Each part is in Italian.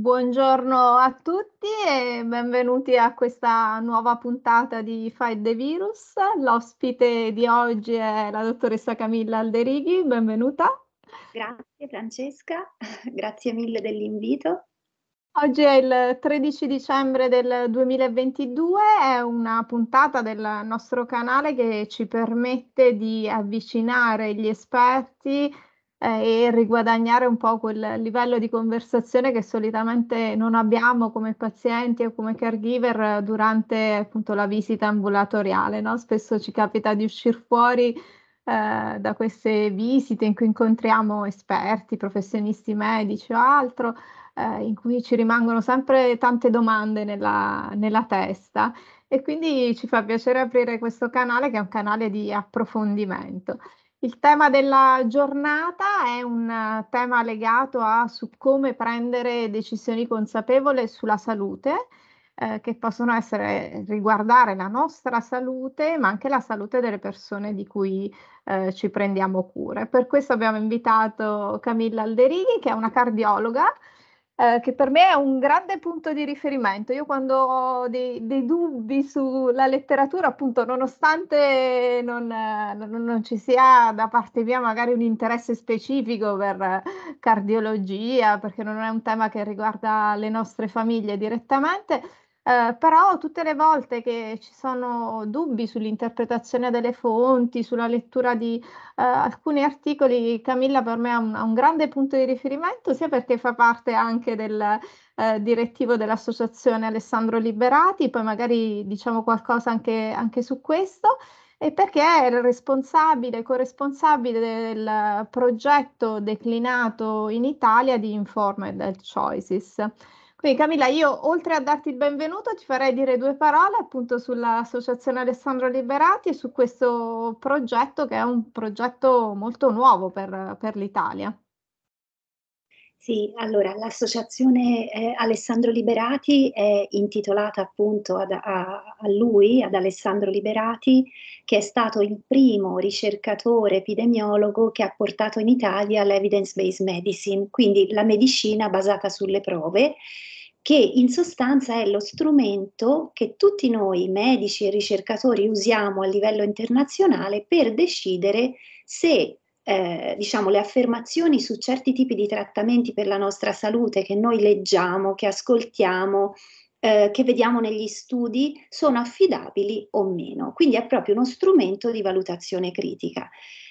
Buongiorno a tutti e benvenuti a questa nuova puntata di Fight the Virus. L'ospite di oggi è la dottoressa Camilla Alderighi, benvenuta. Grazie Francesca, grazie mille dell'invito. Oggi è il 13 dicembre del 2022, è una puntata del nostro canale che ci permette di avvicinare gli esperti eh, e riguadagnare un po' quel livello di conversazione che solitamente non abbiamo come pazienti o come caregiver durante appunto la visita ambulatoriale. No? Spesso ci capita di uscire fuori eh, da queste visite in cui incontriamo esperti, professionisti medici o altro, eh, in cui ci rimangono sempre tante domande nella, nella testa e quindi ci fa piacere aprire questo canale che è un canale di approfondimento. Il tema della giornata è un eh, tema legato a su come prendere decisioni consapevole sulla salute, eh, che possono essere, eh, riguardare la nostra salute, ma anche la salute delle persone di cui eh, ci prendiamo cura. Per questo abbiamo invitato Camilla Alderighi, che è una cardiologa eh, che per me è un grande punto di riferimento. Io quando ho dei, dei dubbi sulla letteratura, appunto, nonostante non, non, non, ci sia da parte mia magari un interesse specifico per cardiologia, perché non è un tema che riguarda le nostre famiglie direttamente, eh, però tutte le volte che ci sono dubbi sull'interpretazione delle fonti, sulla lettura di eh, alcuni articoli, Camilla per me ha un, ha un, grande punto di riferimento, sia perché fa parte anche del eh, direttivo dell'associazione Alessandro Liberati, poi magari diciamo qualcosa anche, anche su questo, e perché è il responsabile, corresponsabile del progetto declinato in Italia di Informed Choices. Quindi Camilla, io oltre a darti il benvenuto ti farei dire due parole appunto sull'Associazione Alessandro Liberati e su questo progetto che è un progetto molto nuovo per, per l'Italia. Sì, allora l'associazione eh, Alessandro Liberati è intitolata appunto ad, a, a, lui, ad Alessandro Liberati, che è stato il primo ricercatore epidemiologo che ha portato in Italia l'evidence-based medicine, quindi la medicina basata sulle prove, che in sostanza è lo strumento che tutti noi medici e ricercatori usiamo a livello internazionale per decidere se eh, diciamo, le affermazioni su certi tipi di trattamenti per la nostra salute che noi leggiamo, che ascoltiamo, eh, che vediamo negli studi, sono affidabili o meno. Quindi è proprio uno strumento di valutazione critica.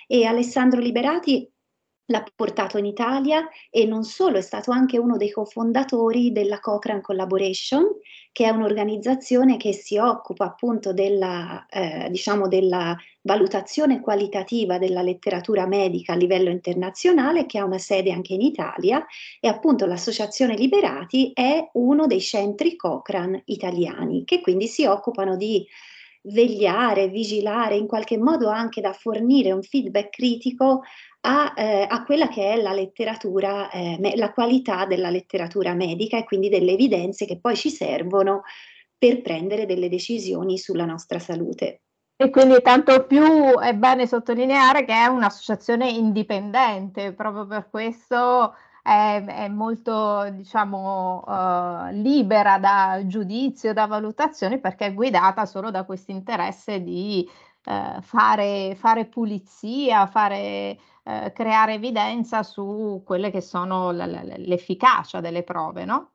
E Alessandro Liberati l'ha portato in Italia e non solo, è stato anche uno dei cofondatori della Cochrane Collaboration, che è un'organizzazione che si occupa appunto della, eh, diciamo della valutazione qualitativa della letteratura medica a livello internazionale, che ha una sede anche in Italia e appunto l'Associazione Liberati è uno dei centri Cochrane italiani, che quindi si occupano di vegliare, vigilare, in qualche modo anche da fornire un feedback critico a, eh, a quella che è la letteratura, eh, la qualità della letteratura medica e quindi delle evidenze che poi ci servono per prendere delle decisioni sulla nostra salute. E quindi tanto più è bene sottolineare che è un'associazione indipendente, proprio per questo è, è molto diciamo uh, libera da giudizio, da valutazione perché è guidata solo da questo interesse di uh, fare, fare, pulizia, fare, uh, creare evidenza su quelle che sono l- l- l'efficacia delle prove, no?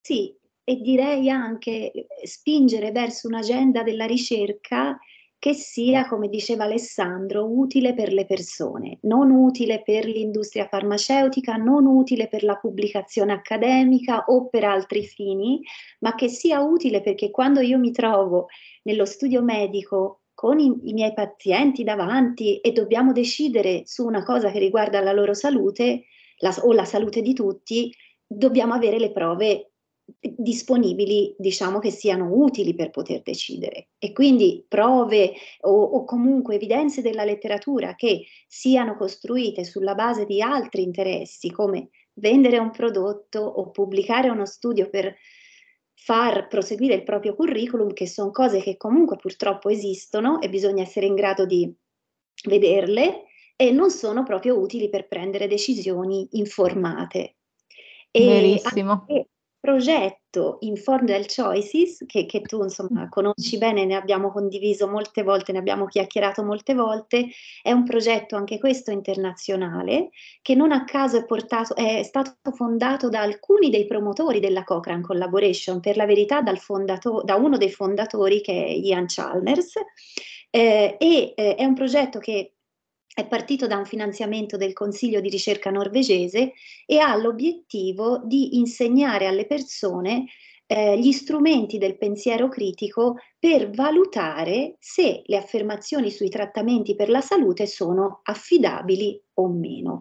Sì, e direi anche spingere verso un'agenda della ricerca che sia, come diceva Alessandro, utile per le persone, non utile per l'industria farmaceutica, non utile per la pubblicazione accademica o per altri fini, ma che sia utile perché quando io mi trovo nello studio medico con i, i, miei pazienti davanti e dobbiamo decidere su una cosa che riguarda la loro salute la, o la salute di tutti, dobbiamo avere le prove disponibili, diciamo che siano utili per poter decidere e quindi prove o, o, comunque evidenze della letteratura che siano costruite sulla base di altri interessi come vendere un prodotto o pubblicare uno studio per far proseguire il proprio curriculum, che sono cose che comunque purtroppo esistono e bisogna essere in grado di vederle e non sono proprio utili per prendere decisioni informate. E Verissimo. Anche, progetto Informed Choices, che, che tu insomma mm. conosci bene, ne abbiamo condiviso molte volte, ne abbiamo chiacchierato molte volte, è un progetto anche questo internazionale che non a caso è, portato, è stato fondato da alcuni dei promotori della Cochrane Collaboration, per la verità fondato, da uno dei fondatori che è Ian Chalmers, eh, e eh, è un progetto che è partito da un finanziamento del Consiglio di ricerca norvegese e ha l'obiettivo di insegnare alle persone eh, gli strumenti del pensiero critico per valutare se le affermazioni sui trattamenti per la salute sono affidabili o meno.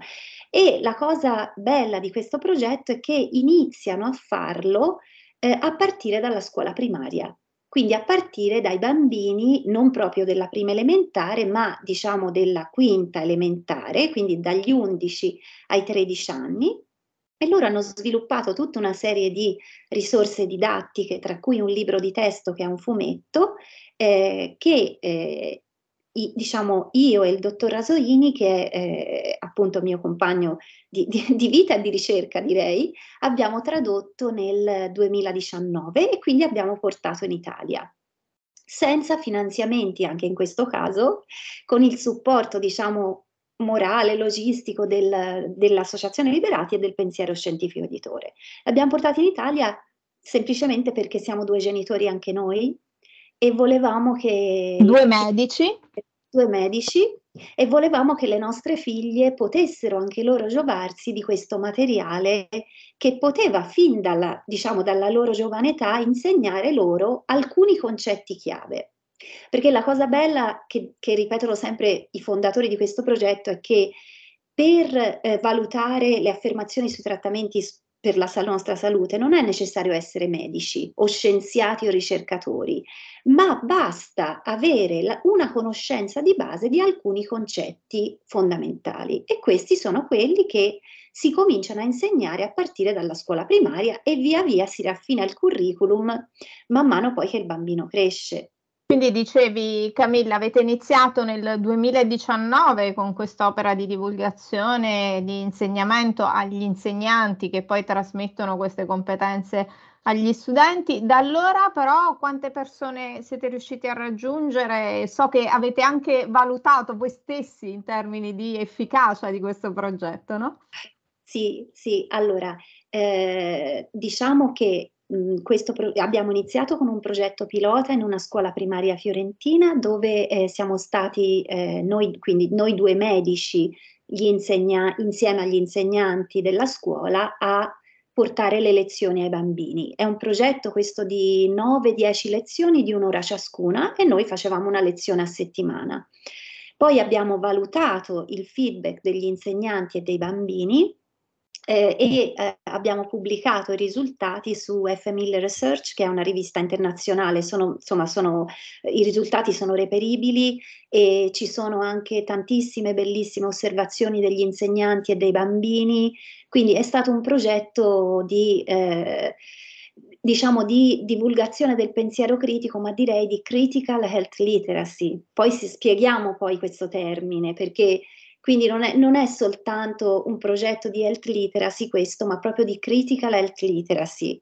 E la cosa bella di questo progetto è che iniziano a farlo eh, a partire dalla scuola primaria quindi a partire dai bambini non proprio della prima elementare, ma diciamo della quinta elementare, quindi dagli 11 ai 13 anni. E loro hanno sviluppato tutta una serie di risorse didattiche, tra cui un libro di testo che è un fumetto, eh, che eh, i, diciamo io e il dottor Rasolini, che è eh, appunto mio compagno di, di, di, vita e di ricerca direi, abbiamo tradotto nel 2019 e quindi abbiamo portato in Italia. Senza finanziamenti anche in questo caso, con il supporto diciamo morale, logistico del, dell'Associazione Liberati e del pensiero scientifico editore. L'abbiamo portato in Italia semplicemente perché siamo due genitori anche noi e volevamo che... Due medici. Due medici e volevamo che le nostre figlie potessero anche loro giovarsi di questo materiale che poteva fin dalla, diciamo, dalla loro giovane età insegnare loro alcuni concetti chiave. Perché la cosa bella che, che ripetono sempre i fondatori di questo progetto è che per eh, valutare le affermazioni sui trattamenti per la nostra salute non è necessario essere medici o scienziati o ricercatori, ma basta avere la- una conoscenza di base di alcuni concetti fondamentali e questi sono quelli che si cominciano a insegnare a partire dalla scuola primaria e via via si raffina il curriculum man mano poi che il bambino cresce. Quindi dicevi Camilla, avete iniziato nel 2019 con quest'opera di divulgazione, di insegnamento agli insegnanti che poi trasmettono queste competenze agli studenti. Da allora però quante persone siete riusciti a raggiungere? So che avete anche valutato voi stessi in termini di efficacia di questo progetto, no? Sì, sì, allora eh, diciamo che Mm, questo pro- abbiamo iniziato con un progetto pilota in una scuola primaria fiorentina dove eh, siamo stati eh, noi, quindi noi due medici insegna- insieme agli insegnanti della scuola a portare le lezioni ai bambini. È un progetto questo di 9-10 lezioni di un'ora ciascuna e noi facevamo una lezione a settimana. Poi abbiamo valutato il feedback degli insegnanti e dei bambini eh, e eh, abbiamo pubblicato i risultati su FMIL Research, che è una rivista internazionale, sono, insomma, sono, eh, i risultati sono reperibili e ci sono anche tantissime bellissime osservazioni degli insegnanti e dei bambini, quindi è stato un progetto di... Eh, diciamo di divulgazione del pensiero critico, ma direi di critical health literacy. Poi si spieghiamo poi questo termine perché quindi non è, non è soltanto un progetto di health literacy questo, ma proprio di critical health literacy.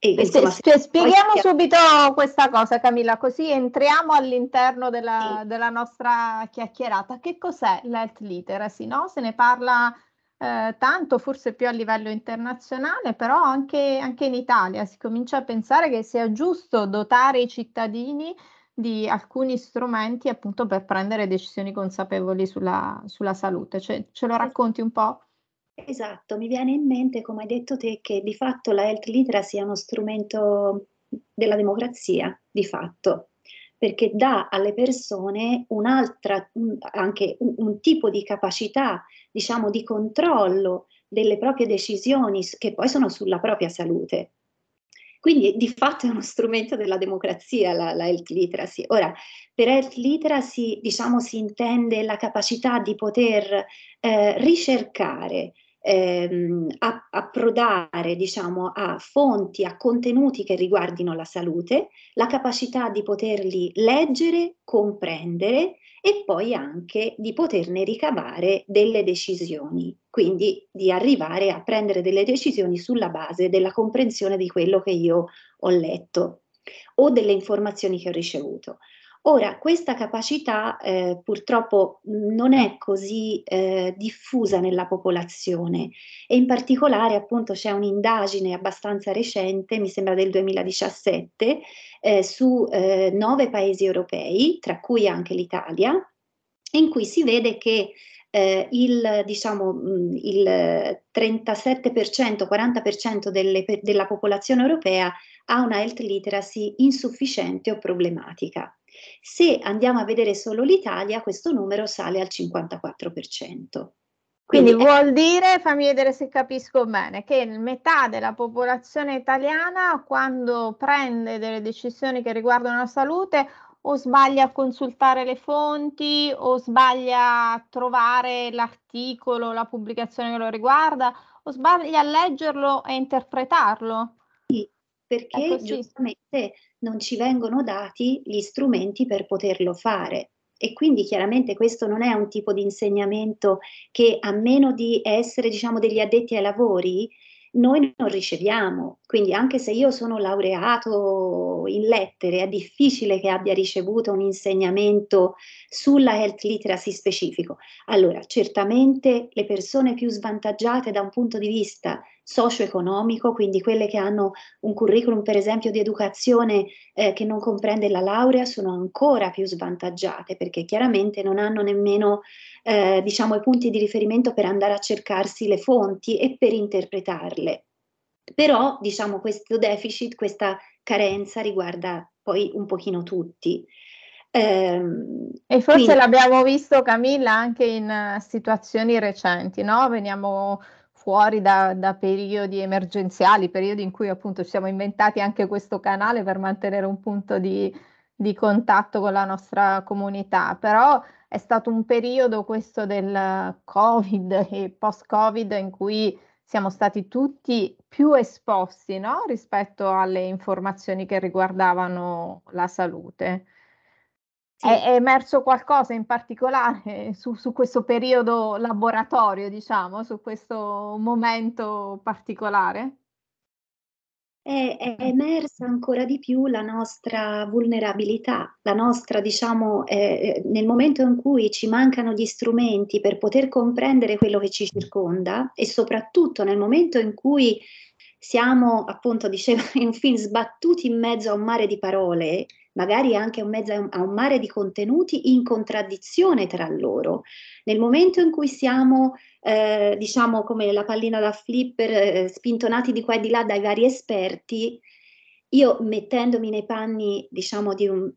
E, insomma, se, se spieghiamo poi... subito questa cosa, Camilla, così entriamo all'interno della, sì. della, nostra chiacchierata. Che cos'è l'health literacy? No? Se ne parla eh, tanto, forse più a livello internazionale, però anche, anche in Italia si comincia a pensare che sia giusto dotare i cittadini di alcuni strumenti appunto per prendere decisioni consapevoli sulla, sulla salute. Cioè, ce lo esatto. racconti un po'? Esatto, mi viene in mente, come hai detto te, che di fatto la health literacy è uno strumento della democrazia, di fatto, perché dà alle persone un'altra, un, anche un, un, tipo di capacità, diciamo, di controllo delle proprie decisioni che poi sono sulla propria salute. Quindi di fatto è uno strumento della democrazia la, la health literacy. Ora, per health literacy diciamo, si intende la capacità di poter eh, ricercare ehm, approdare diciamo, a fonti, a contenuti che riguardino la salute, la capacità di poterli leggere, comprendere e poi anche di poterne ricavare delle decisioni, quindi di arrivare a prendere delle decisioni sulla base della comprensione di quello che io ho letto o delle informazioni che ho ricevuto. Ora, questa capacità eh, purtroppo mm, non è così eh, diffusa nella popolazione e in particolare appunto c'è un'indagine abbastanza recente, mi sembra del 2017, eh, su eh, nove paesi europei, tra cui anche l'Italia, in cui si vede che eh, il, diciamo, mm, il 37%, 40% delle, della popolazione europea ha una health literacy insufficiente o problematica. Se andiamo a vedere solo l'Italia, questo numero sale al 54%. Quindi, vuol dire, fammi vedere se capisco bene, che metà della popolazione italiana quando prende delle decisioni che riguardano la salute o sbaglia a consultare le fonti o sbaglia a trovare l'articolo, la pubblicazione che lo riguarda o sbaglia a leggerlo e interpretarlo. Sì, perché giustamente non ci vengono dati gli strumenti per poterlo fare. E quindi chiaramente questo non è un tipo di insegnamento che a meno di essere diciamo, degli addetti ai lavori, noi non riceviamo. Quindi anche se io sono laureato in lettere, è difficile che abbia ricevuto un insegnamento sulla health literacy specifico. Allora, certamente le persone più svantaggiate da un punto di vista socio-economico, quindi quelle che hanno un curriculum per esempio di educazione eh, che non comprende la laurea sono ancora più svantaggiate perché chiaramente non hanno nemmeno eh, diciamo, i punti di riferimento per andare a cercarsi le fonti e per interpretarle. Però diciamo, questo deficit, questa carenza riguarda poi un pochino tutti. Eh, e forse quindi... l'abbiamo visto Camilla anche in eh, situazioni recenti, no? Veniamo fuori da, da, periodi emergenziali, periodi in cui appunto ci siamo inventati anche questo canale per mantenere un punto di, di contatto con la nostra comunità, però è stato un periodo questo del Covid e post-Covid in cui siamo stati tutti più esposti no? rispetto alle informazioni che riguardavano la salute. Sì. È, è, emerso qualcosa in particolare su, su, questo periodo laboratorio, diciamo, su questo momento particolare? È, è emersa ancora di più la nostra vulnerabilità, la nostra, diciamo, eh, eh, nel momento in cui ci mancano gli strumenti per poter comprendere quello che ci circonda e soprattutto nel momento in cui siamo, appunto, dicevo, in un film, sbattuti in mezzo a un mare di parole magari anche un mezzo a un mare di contenuti in contraddizione tra loro. Nel momento in cui siamo, eh, diciamo, come la pallina da flipper, eh, spintonati di qua e di là dai vari esperti, io mettendomi nei panni, diciamo, di, un,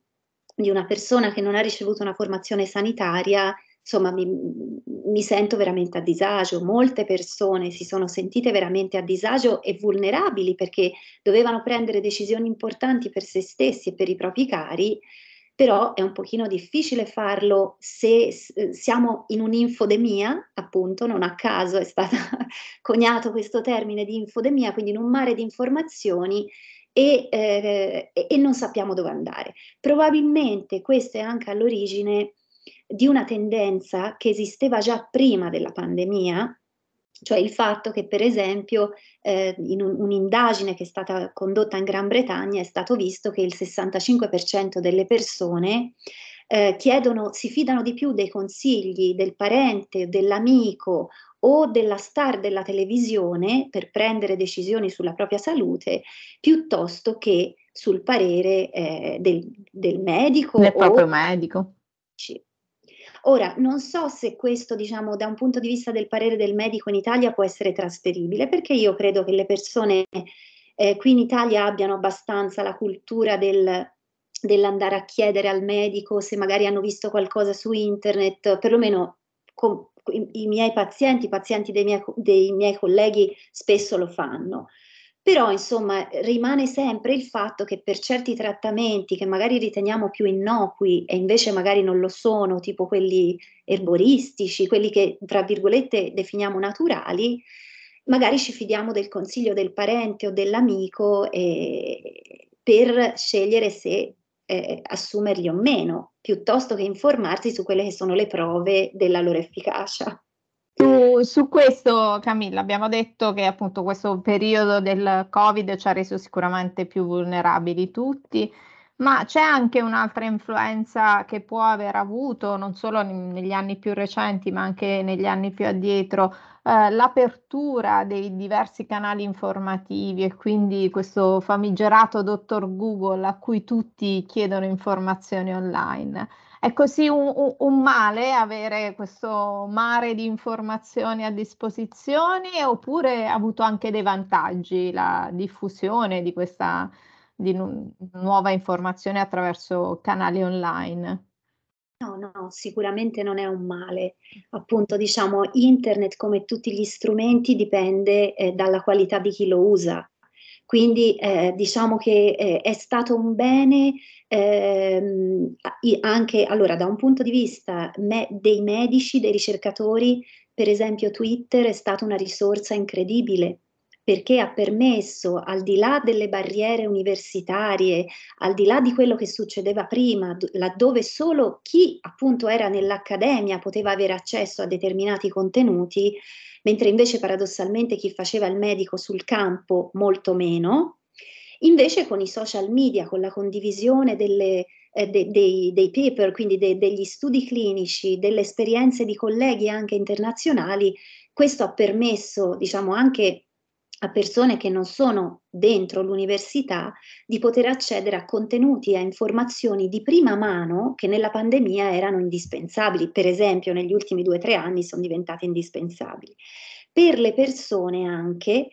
di una persona che non ha ricevuto una formazione sanitaria, insomma mi, mi, sento veramente a disagio, molte persone si sono sentite veramente a disagio e vulnerabili perché dovevano prendere decisioni importanti per se stessi e per i propri cari, però è un pochino difficile farlo se eh, siamo in un'infodemia, appunto, non a caso è stato coniato questo termine di infodemia, quindi in un mare di informazioni e, eh, e non sappiamo dove andare. Probabilmente questo è anche all'origine di una tendenza che esisteva già prima della pandemia, cioè il fatto che per esempio eh, in un, un'indagine che è stata condotta in Gran Bretagna è stato visto che il 65% delle persone eh, chiedono, si fidano di più dei consigli del parente, dell'amico o della star della televisione per prendere decisioni sulla propria salute piuttosto che sul parere eh, del, del, medico. Del proprio medico. Ora, non so se questo, diciamo, da un punto di vista del parere del medico in Italia può essere trasferibile, perché io credo che le persone eh, qui in Italia abbiano abbastanza la cultura del dell'andare a chiedere al medico se magari hanno visto qualcosa su internet, perlomeno com- i, miei pazienti, i pazienti dei miei, dei miei colleghi spesso lo fanno. Però, insomma, rimane sempre il fatto che per certi trattamenti che magari riteniamo più innocui e invece magari non lo sono, tipo quelli erboristici, quelli che tra virgolette definiamo naturali, magari ci fidiamo del consiglio del parente o dell'amico eh, per scegliere se eh, assumerli o meno, piuttosto che informarsi su quelle che sono le prove della loro efficacia. Su, su, questo, Camilla, abbiamo detto che appunto questo periodo del Covid ci ha reso sicuramente più vulnerabili tutti, ma c'è anche un'altra influenza che può aver avuto, non solo negli anni più recenti, ma anche negli anni più addietro, eh, l'apertura dei diversi canali informativi e quindi questo famigerato dottor Google a cui tutti chiedono informazioni online. È così un, un, male avere questo mare di informazioni a disposizione oppure ha avuto anche dei vantaggi la diffusione di questa di nu- nuova informazione attraverso canali online? No, no, sicuramente non è un male. Appunto, diciamo, internet come tutti gli strumenti dipende eh, dalla qualità di chi lo usa. Quindi eh, diciamo che eh, è stato un bene ehm, anche allora, da un punto di vista me- dei medici, dei ricercatori, per esempio Twitter è stata una risorsa incredibile perché ha permesso, al di là delle barriere universitarie, al di là di quello che succedeva prima, laddove solo chi appunto era nell'accademia poteva avere accesso a determinati contenuti, mentre invece paradossalmente chi faceva il medico sul campo molto meno, Invece con i social media, con la condivisione delle, eh, de, dei, dei, paper, quindi de, degli studi clinici, delle esperienze di colleghi anche internazionali, questo ha permesso, diciamo, anche a persone che non sono dentro l'università di poter accedere a contenuti e a informazioni di prima mano che nella pandemia erano indispensabili, per esempio negli ultimi due o tre anni sono diventate indispensabili. Per le persone anche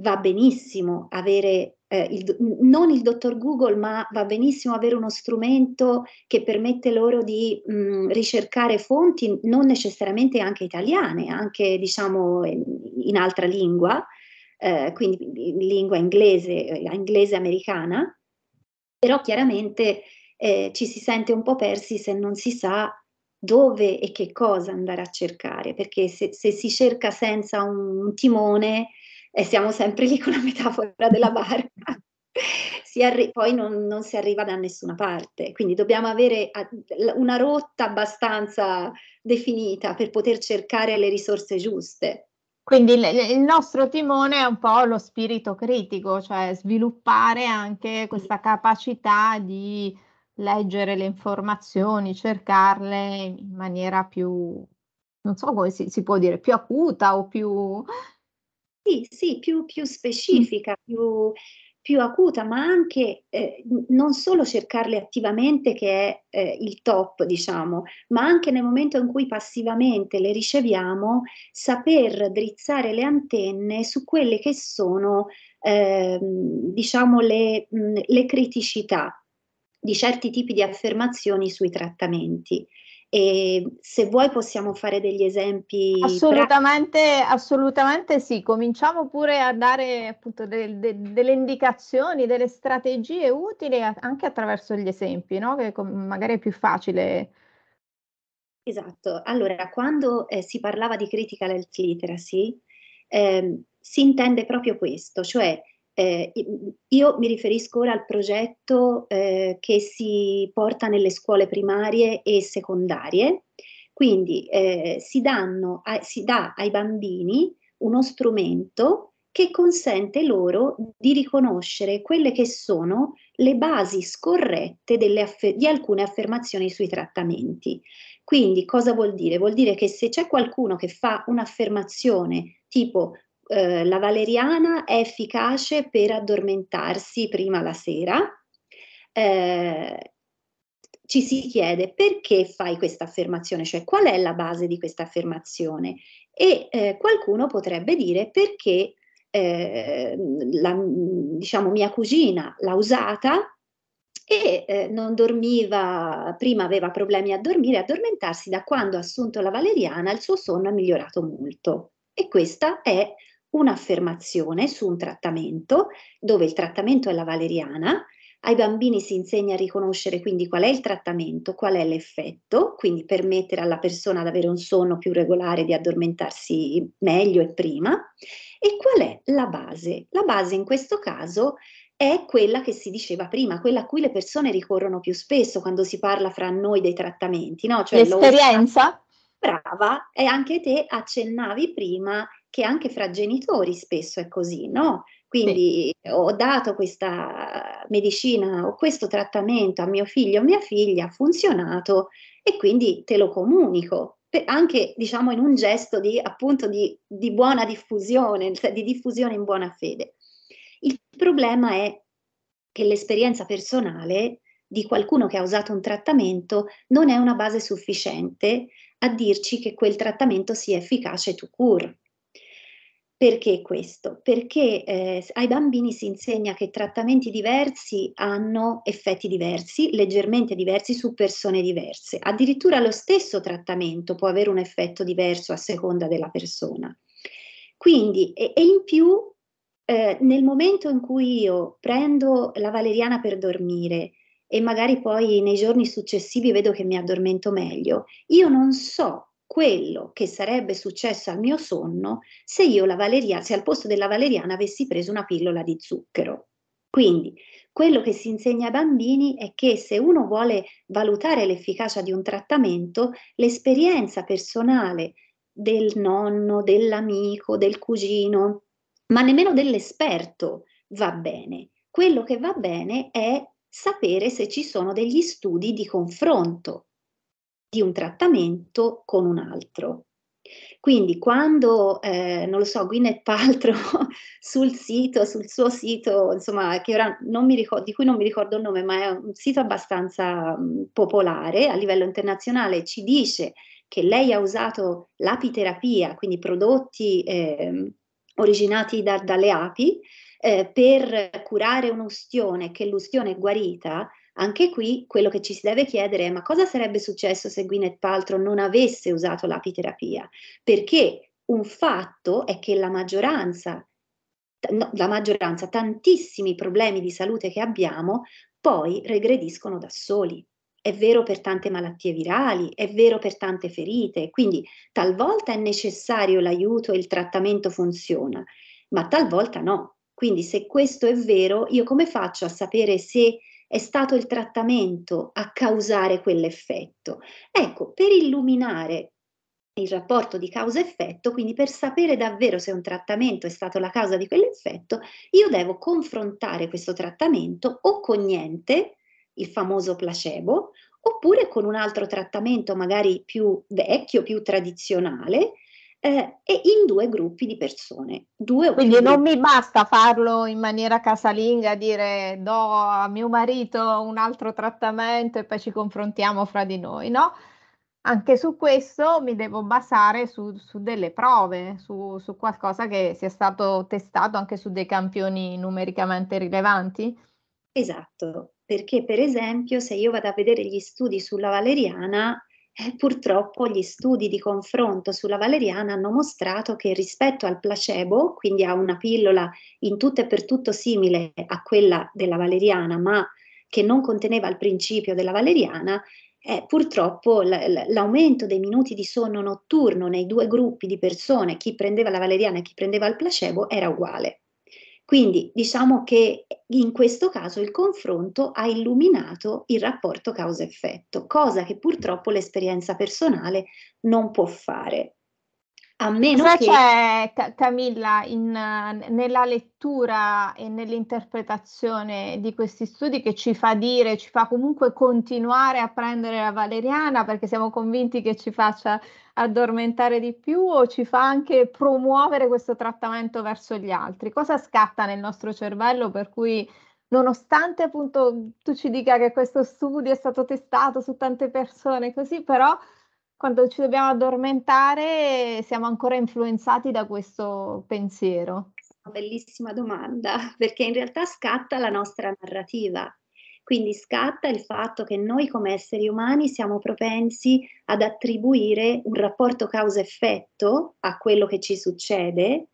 va benissimo avere eh, il, non il dottor Google, ma va benissimo avere uno strumento che permette loro di mh, mm, ricercare fonti non necessariamente anche italiane, anche diciamo in, altra lingua, eh, quindi in lingua inglese, eh, inglese americana, però chiaramente eh, ci si sente un po' persi se non si sa dove e che cosa andare a cercare, perché se, se si cerca senza un timone e siamo sempre lì con la metafora della barca. Arri- poi non, non, si arriva da nessuna parte, quindi dobbiamo avere una rotta abbastanza definita per poter cercare le risorse giuste. Quindi il nostro timone è un po' lo spirito critico, cioè sviluppare anche questa capacità di leggere le informazioni, cercarle in maniera più, non so come si, si può dire, più acuta o più sì, sì, più, più mm. specifica, mm. più, più, acuta, ma anche eh, non solo cercarle attivamente, che è eh, il top, diciamo, ma anche nel momento in cui passivamente le riceviamo, saper drizzare le antenne su quelle che sono, eh, diciamo, le, mh, mm, le criticità di certi tipi di affermazioni sui trattamenti. E se vuoi possiamo fare degli esempi. Assolutamente, pratici. assolutamente sì. Cominciamo pure a dare appunto de, de, delle indicazioni, delle strategie utili a, anche attraverso gli esempi, no? che magari è più facile. Esatto. Allora, quando eh, si parlava di critical health literacy, eh, si intende proprio questo, cioè eh, io mi riferisco ora al progetto eh, che si porta nelle scuole primarie e secondarie, quindi eh, si, a, si dà ai bambini uno strumento che consente loro di riconoscere quelle che sono le basi scorrette di alcune affermazioni sui trattamenti. Quindi cosa vuol dire? Vuol dire che se c'è qualcuno che fa un'affermazione tipo eh, la valeriana è efficace per addormentarsi prima la sera. Eh, ci si chiede perché fai questa affermazione, cioè qual è la base di questa affermazione e eh, qualcuno potrebbe dire perché eh, la, diciamo, mia cugina l'ha usata e eh, non dormiva, prima aveva problemi a dormire, addormentarsi, da quando ha assunto la valeriana il suo sonno è migliorato molto. E questa è un'affermazione su un trattamento dove il trattamento è la valeriana, ai bambini si insegna a riconoscere quindi qual è il trattamento, qual è l'effetto, quindi permettere alla persona di avere un sonno più regolare, di addormentarsi meglio e prima. E qual è la base? La base in questo caso è quella che si diceva prima, quella a cui le persone ricorrono più spesso quando si parla fra noi dei trattamenti. No? Cioè L'esperienza? Brava, e anche te accennavi prima che anche fra genitori spesso è così, no? Quindi sì. ho dato questa medicina o questo trattamento a mio figlio o mia figlia, ha funzionato e quindi te lo comunico, anche diciamo in un gesto di appunto di, di buona diffusione, cioè di diffusione in buona fede. Il problema è che l'esperienza personale di qualcuno che ha usato un trattamento non è una base sufficiente a dirci che quel trattamento sia efficace to cure. Perché questo? Perché eh, ai bambini si insegna che trattamenti diversi hanno effetti diversi, leggermente diversi su persone diverse. Addirittura lo stesso trattamento può avere un effetto diverso a seconda della persona. Quindi, e, e in più, eh, nel momento in cui io prendo la valeriana per dormire, e magari poi nei giorni successivi vedo che mi addormento meglio, io non so quello che sarebbe successo al mio sonno se io la valeriana, se al posto della valeriana avessi preso una pillola di zucchero. Quindi quello che si insegna ai bambini è che se uno vuole valutare l'efficacia di un trattamento, l'esperienza personale del nonno, dell'amico, del cugino, ma nemmeno dell'esperto va bene. Quello che va bene è sapere se ci sono degli studi di confronto di un trattamento con un altro. Quindi quando, eh, non lo so, Gwyneth Paltrow sul sito, sul suo sito, insomma, ricordo, di cui non mi ricordo il nome, ma è un sito abbastanza mh, mm, popolare a livello internazionale, ci dice che lei ha usato l'apiterapia, quindi prodotti eh, originati da, dalle api, eh, per curare un un'ustione che l'ustione è guarita, anche qui quello che ci si deve chiedere è ma cosa sarebbe successo se Gwyneth Paltrow non avesse usato l'apiterapia? Perché un fatto è che la maggioranza, no, la maggioranza, tantissimi problemi di salute che abbiamo poi regrediscono da soli. È vero per tante malattie virali, è vero per tante ferite, quindi talvolta è necessario l'aiuto e il trattamento funziona, ma talvolta no. Quindi se questo è vero, io come faccio a sapere se è stato il trattamento a causare quell'effetto? Ecco, per illuminare il rapporto di causa-effetto, quindi per sapere davvero se un trattamento è stato la causa di quell'effetto, io devo confrontare questo trattamento o con niente, il famoso placebo, oppure con un altro trattamento magari più vecchio, più tradizionale, eh, e in due gruppi di persone. Quindi non mi basta farlo in maniera casalinga, dire do a mio marito un altro trattamento e poi ci confrontiamo fra di noi, no? Anche su questo mi devo basare su, su delle prove, su, su qualcosa che sia stato testato anche su dei campioni numericamente rilevanti. Esatto, perché per esempio se io vado a vedere gli studi sulla valeriana e purtroppo gli studi di confronto sulla valeriana hanno mostrato che rispetto al placebo, quindi a una pillola in tutto e per tutto simile a quella della valeriana, ma che non conteneva il principio della valeriana, eh, purtroppo l- l'aumento dei minuti di sonno notturno nei due gruppi di persone, chi prendeva la valeriana e chi prendeva il placebo, era uguale. Quindi diciamo che in questo caso il confronto ha illuminato il rapporto causa-effetto, cosa che purtroppo l'esperienza personale non può fare. A meno Cosa cioè, che... c'è, Ca- Camilla, in, eh, nella lettura e nell'interpretazione di questi studi che ci fa dire, ci fa comunque continuare a prendere la valeriana perché siamo convinti che ci faccia addormentare di più o ci fa anche promuovere questo trattamento verso gli altri? Cosa scatta nel nostro cervello per cui nonostante appunto tu ci dica che questo studio è stato testato su tante persone così, però quando ci dobbiamo addormentare siamo ancora influenzati da questo pensiero? Bellissima domanda, perché in realtà scatta la nostra narrativa. Quindi scatta il fatto che noi come esseri umani siamo propensi ad attribuire un rapporto causa-effetto a quello che ci succede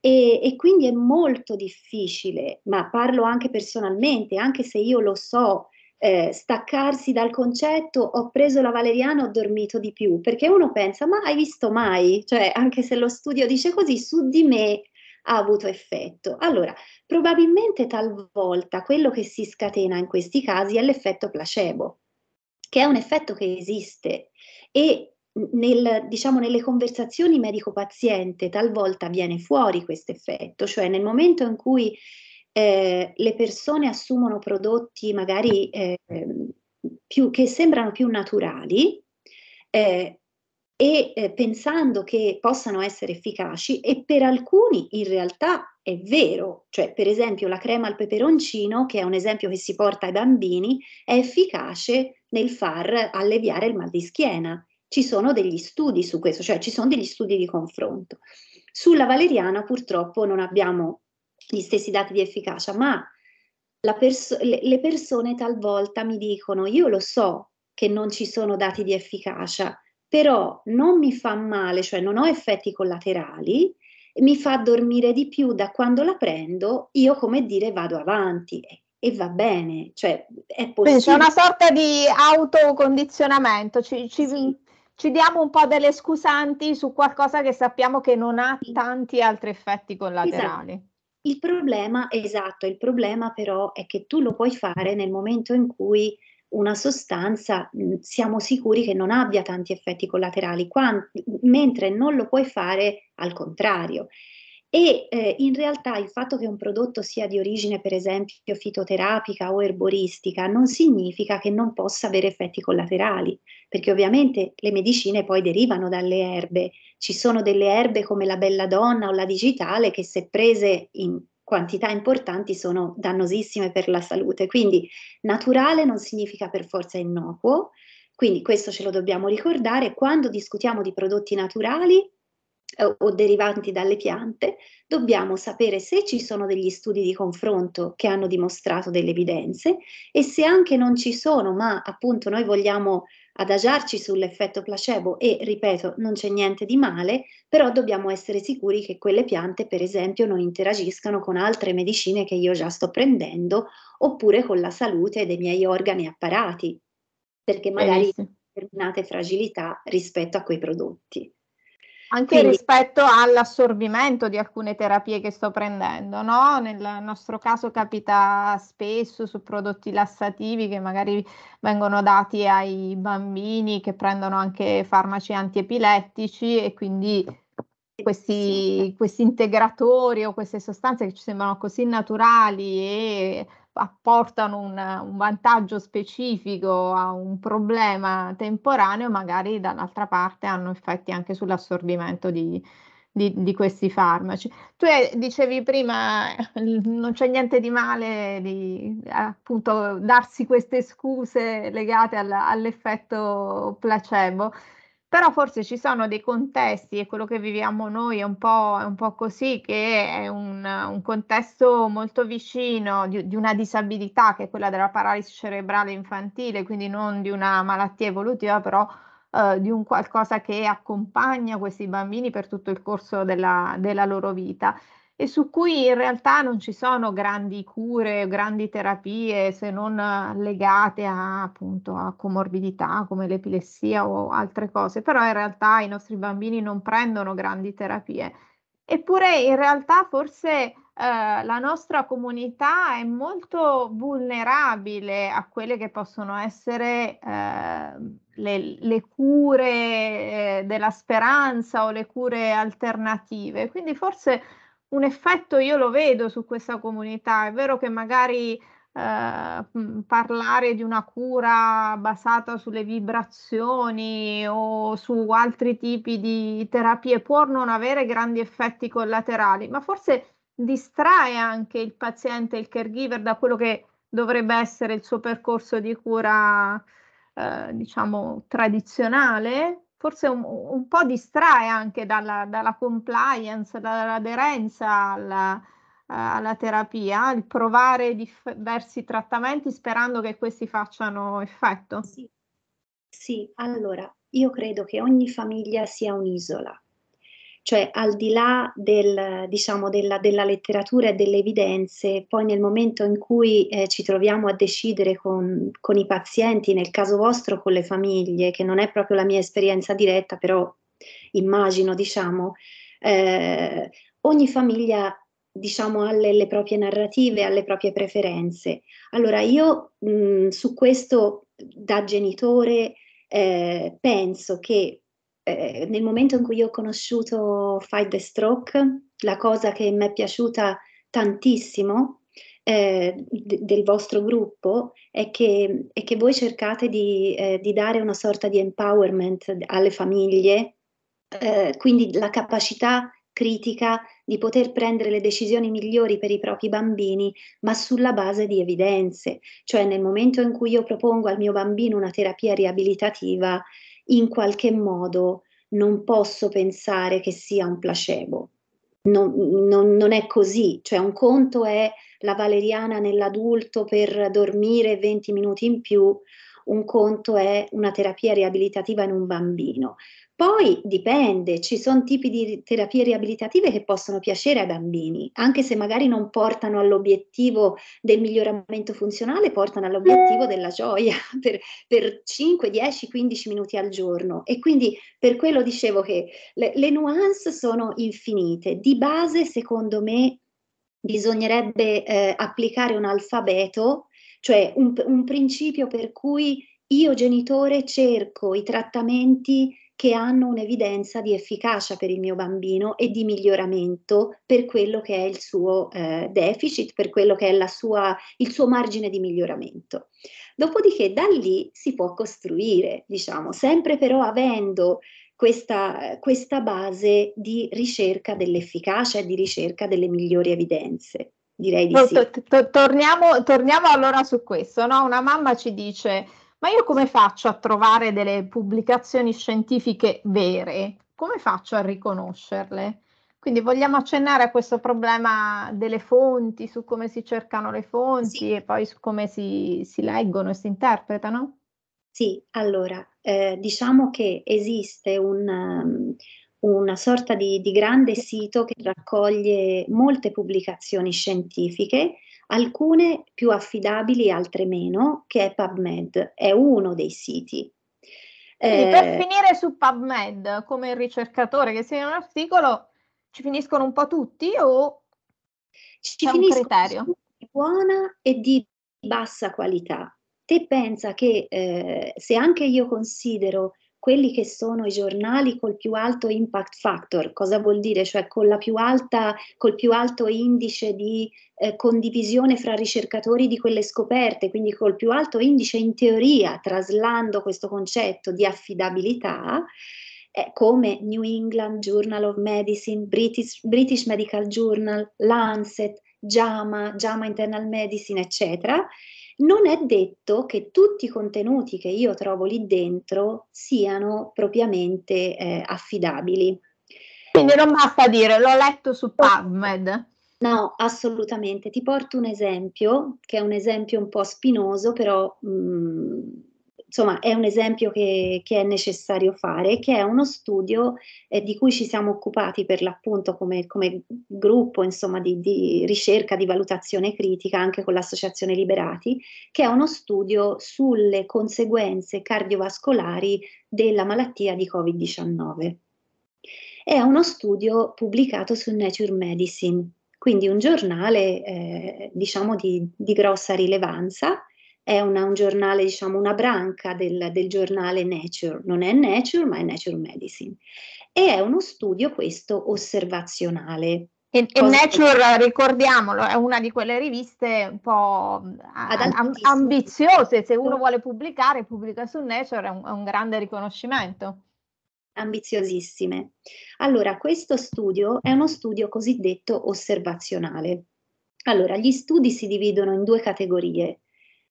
e, e quindi è molto difficile, ma parlo anche personalmente, anche se io lo so eh, staccarsi dal concetto ho preso la valeriana, ho dormito di più, perché uno pensa ma hai visto mai? Cioè anche se lo studio dice così, su di me ha avuto effetto. Allora, probabilmente talvolta quello che si scatena in questi casi è l'effetto placebo, che è un effetto che esiste e nel, diciamo, nelle conversazioni medico-paziente talvolta viene fuori questo effetto, cioè nel momento in cui eh, le persone assumono prodotti magari eh, più, che sembrano più naturali eh, e eh, pensando che possano essere efficaci e per alcuni in realtà è vero, cioè per esempio la crema al peperoncino, che è un esempio che si porta ai bambini, è efficace nel far alleviare il mal di schiena. Ci sono degli studi su questo, cioè ci sono degli studi di confronto. Sulla valeriana purtroppo non abbiamo gli stessi dati di efficacia, ma perso- le persone talvolta mi dicono io lo so che non ci sono dati di efficacia, però non mi fa male, cioè non ho effetti collaterali, mi fa dormire di più da quando la prendo, io come dire vado avanti e, va bene, cioè è possibile. C'è una sorta di autocondizionamento, ci, ci, sì. ci, diamo un po' delle scusanti su qualcosa che sappiamo che non ha tanti altri effetti collaterali. Esatto. Il problema, esatto, il problema però è che tu lo puoi fare nel momento in cui una sostanza mhmm, siamo sicuri che non abbia tanti effetti collaterali, quando, mentre non lo puoi fare al contrario. E eh, in realtà il fatto che un prodotto sia di origine, per esempio, fitoterapica o erboristica, non significa che non possa avere effetti collaterali, perché ovviamente le medicine poi derivano dalle erbe. Ci sono delle erbe come la bella donna o la digitale che se prese in quantità importanti sono dannosissime per la salute. Quindi naturale non significa per forza innocuo, quindi questo ce lo dobbiamo ricordare. Quando discutiamo di prodotti naturali eh, o derivanti dalle piante, dobbiamo sapere se ci sono degli studi di confronto che hanno dimostrato delle evidenze e se anche non ci sono, ma appunto noi vogliamo adagiarci sull'effetto placebo e, ripeto, non c'è niente di male, però dobbiamo essere sicuri che quelle piante, per esempio, non interagiscano con altre medicine che io già sto prendendo oppure con la salute dei miei organi e apparati, perché magari Benissimo. determinate fragilità rispetto a quei prodotti. Anche Quindi, rispetto all'assorbimento di alcune terapie che sto prendendo, no? Nel nostro caso capita spesso su prodotti lassativi che magari vengono dati ai bambini che prendono anche farmaci antiepilettici e quindi questi, questi integratori o queste sostanze che ci sembrano così naturali e apportano un, un, vantaggio specifico a un problema temporaneo, magari dall'altra parte hanno effetti anche sull'assorbimento di, di, di questi farmaci. Tu eh, dicevi prima, non c'è niente di male di appunto darsi queste scuse legate al, all'effetto placebo però forse ci sono dei contesti e quello che viviamo noi è un po', è un po così, che è un, un contesto molto vicino di, di, una disabilità che è quella della paralisi cerebrale infantile, quindi non di una malattia evolutiva, però eh, di un qualcosa che accompagna questi bambini per tutto il corso della, della loro vita e su cui in realtà non ci sono grandi cure, grandi terapie se non eh, legate a, appunto, a comorbidità come l'epilessia o altre cose, però in realtà i nostri bambini non prendono grandi terapie. Eppure in realtà forse eh, la nostra comunità è molto vulnerabile a quelle che possono essere eh, le, le, cure eh, della speranza o le cure alternative. Quindi forse un effetto io lo vedo su questa comunità. È vero che magari eh, mm, parlare di una cura basata sulle vibrazioni o su altri tipi di terapie può non avere grandi effetti collaterali, ma forse distrae anche il paziente, il caregiver da quello che dovrebbe essere il suo percorso di cura, eh, diciamo, tradizionale forse un, un po' distrae anche dalla, dalla compliance, dall'aderenza alla, alla terapia, il provare diversi trattamenti sperando che questi facciano effetto? Sì, sì. allora io credo che ogni famiglia sia un'isola cioè al di là del, diciamo, della, della, letteratura e delle evidenze, poi nel momento in cui eh, ci troviamo a decidere con, con i pazienti, nel caso vostro con le famiglie, che non è proprio la mia esperienza diretta, però immagino, diciamo, eh, ogni famiglia diciamo le, alle, proprie narrative, ha le proprie preferenze. Allora io mh, su questo da genitore eh, penso che eh, nel momento in cui ho conosciuto Fight the Stroke, la cosa che mi è piaciuta tantissimo eh, d- del vostro gruppo è che, è che voi cercate di, eh, di, dare una sorta di empowerment alle famiglie, eh, quindi la capacità critica di poter prendere le decisioni migliori per i propri bambini, ma sulla base di evidenze, cioè nel momento in cui io propongo al mio bambino una terapia riabilitativa, in qualche modo non posso pensare che sia un placebo. Non, non, non, è così, cioè un conto è la valeriana nell'adulto per dormire 20 minuti in più, un conto è una terapia riabilitativa in un bambino. Poi dipende, ci sono tipi di terapie riabilitative che possono piacere ai bambini, anche se magari non portano all'obiettivo del miglioramento funzionale, portano all'obiettivo eh. della gioia per, per 5, 10, 15 minuti al giorno. E quindi per quello dicevo che le, le nuance sono infinite. Di base, secondo me, bisognerebbe eh, applicare un alfabeto, cioè un, un principio per cui io genitore cerco i trattamenti che hanno un'evidenza di efficacia per il mio bambino e di miglioramento per quello che è il suo eh, deficit, per quello che è sua, il suo margine di miglioramento. Dopodiché da lì si può costruire, diciamo, sempre però avendo questa, questa base di ricerca dell'efficacia e di ricerca delle migliori evidenze. Direi di sì. torniamo, torniamo allora su questo, no? Una mamma ci dice ma io come faccio a trovare delle pubblicazioni scientifiche vere? Come faccio a riconoscerle? Quindi vogliamo accennare a questo problema delle fonti, su come si cercano le fonti sì. e poi su come si, si, leggono e si interpretano? Sì, allora, eh, diciamo che esiste un, um, una sorta di, di, grande sito che raccoglie molte pubblicazioni scientifiche alcune più affidabili, altre meno, che è PubMed, è uno dei siti. Quindi per eh, finire su PubMed, come ricercatore che segue un articolo, ci finiscono un po' tutti o ci c'è un criterio? Di buona e di bassa qualità. Te pensa che eh, se anche io considero quelli che sono i giornali col più alto impact factor. Cosa vuol dire? Cioè con più alta, col più alto indice di eh, condivisione fra ricercatori di quelle scoperte, quindi col più alto indice in teoria, traslando questo concetto di affidabilità, eh, come New England Journal of Medicine, British, British Medical Journal, Lancet, JAMA, JAMA Internal Medicine, eccetera non è detto che tutti i contenuti che io trovo lì dentro siano propriamente eh, affidabili. Quindi non basta dire l'ho letto su PubMed. No, assolutamente. Ti porto un esempio, che è un esempio un po' spinoso, però mh, mm, insomma è un esempio che, che, è necessario fare, che è uno studio eh, di cui ci siamo occupati per l'appunto come, come gruppo insomma, di, di, ricerca, di valutazione critica anche con l'Associazione Liberati, che è uno studio sulle conseguenze cardiovascolari della malattia di Covid-19. È uno studio pubblicato su Nature Medicine, quindi un giornale eh, diciamo di, di grossa rilevanza è una, un giornale, diciamo, una branca del, del, giornale Nature, non è Nature, ma è Nature Medicine. E è uno studio questo osservazionale. E, e Nature, ricordiamolo, è una di quelle riviste un po' mm, a, ambiziose, se uno vuole pubblicare, pubblica su Nature, è un, è un grande riconoscimento ambiziosissime. Allora, questo studio è uno studio cosiddetto osservazionale. Allora, gli studi si dividono in due categorie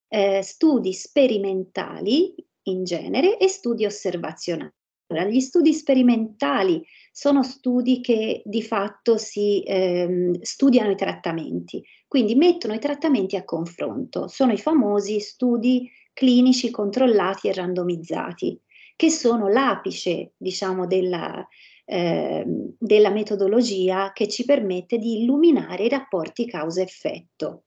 eh, studi sperimentali in genere e studi osservazionali. Allora, gli studi sperimentali sono studi che di fatto si ehm, studiano i trattamenti, quindi mettono i trattamenti a confronto. Sono i famosi studi clinici controllati e randomizzati, che sono l'apice, diciamo, della, eh, della metodologia che ci permette di illuminare i rapporti causa-effetto.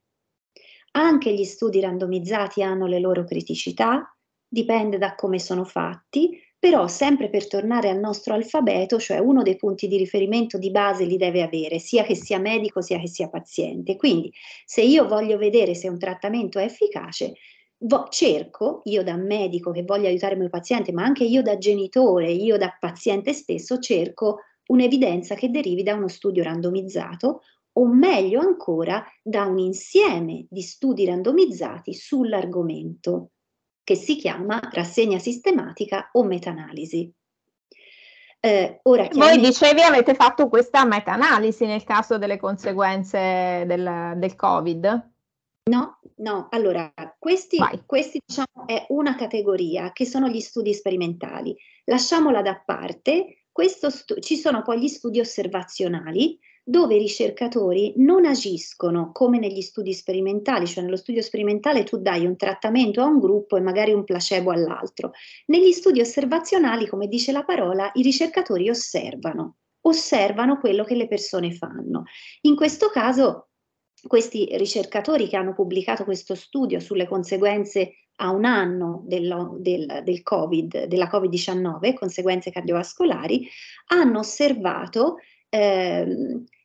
Anche gli studi randomizzati hanno le loro criticità, dipende da come sono fatti, però sempre per tornare al nostro alfabeto, cioè uno dei punti di riferimento di base li deve avere, sia che sia medico sia che sia paziente. Quindi se io voglio vedere se un trattamento è efficace, vo- cerco, io da medico che voglio aiutare il mio paziente, ma anche io da genitore, io da paziente stesso, cerco un'evidenza che derivi da uno studio randomizzato o meglio ancora da un insieme di studi randomizzati sull'argomento, che si chiama rassegna sistematica o meta-analisi. Eh, ora, Voi dicevi avete fatto questa meta-analisi nel caso delle conseguenze del, del Covid? No, no, allora questi, questi, diciamo, è una categoria che sono gli studi sperimentali. Lasciamola da parte, stu- ci sono poi gli studi osservazionali dove i ricercatori non agiscono come negli studi sperimentali, cioè nello studio sperimentale tu dai un trattamento a un gruppo e magari un placebo all'altro. Negli studi osservazionali, come dice la parola, i ricercatori osservano, osservano quello che le persone fanno. In questo caso questi ricercatori che hanno pubblicato questo studio sulle conseguenze a un anno del, del, del COVID, della Covid-19, conseguenze cardiovascolari, hanno osservato eh,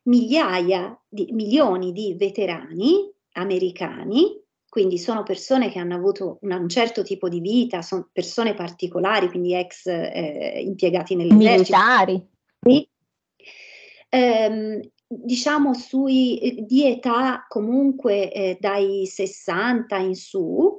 migliaia di milioni di veterani americani, quindi sono persone che hanno avuto un, un certo tipo di vita, sono persone particolari, quindi ex eh, impiegati nell'esercito. Militari. Sì. Ehm, diciamo sui, eh, di età comunque eh, dai 60 in su,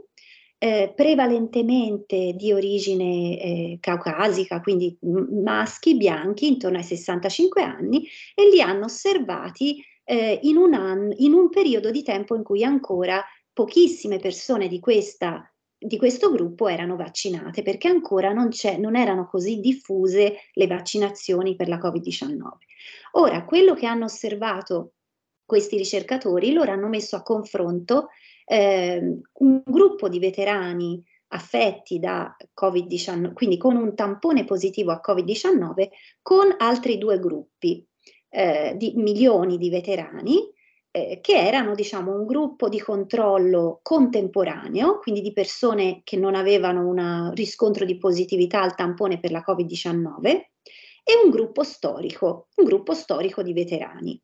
eh, prevalentemente di origine eh, caucasica, quindi maschi bianchi intorno ai 65 anni, e li hanno osservati eh, in, un anno, in un periodo di tempo in cui ancora pochissime persone di questa di questo gruppo erano vaccinate perché ancora non, non, erano così diffuse le vaccinazioni per la Covid-19. Ora, quello che hanno osservato questi ricercatori, loro hanno messo a confronto eh, un gruppo di veterani affetti da Covid-19, quindi con un tampone positivo a Covid-19, con altri due gruppi eh, di milioni di veterani eh, che erano diciamo, un gruppo di controllo contemporaneo, quindi di persone che non avevano un riscontro di positività al tampone per la Covid-19, e un gruppo storico, un gruppo storico di veterani.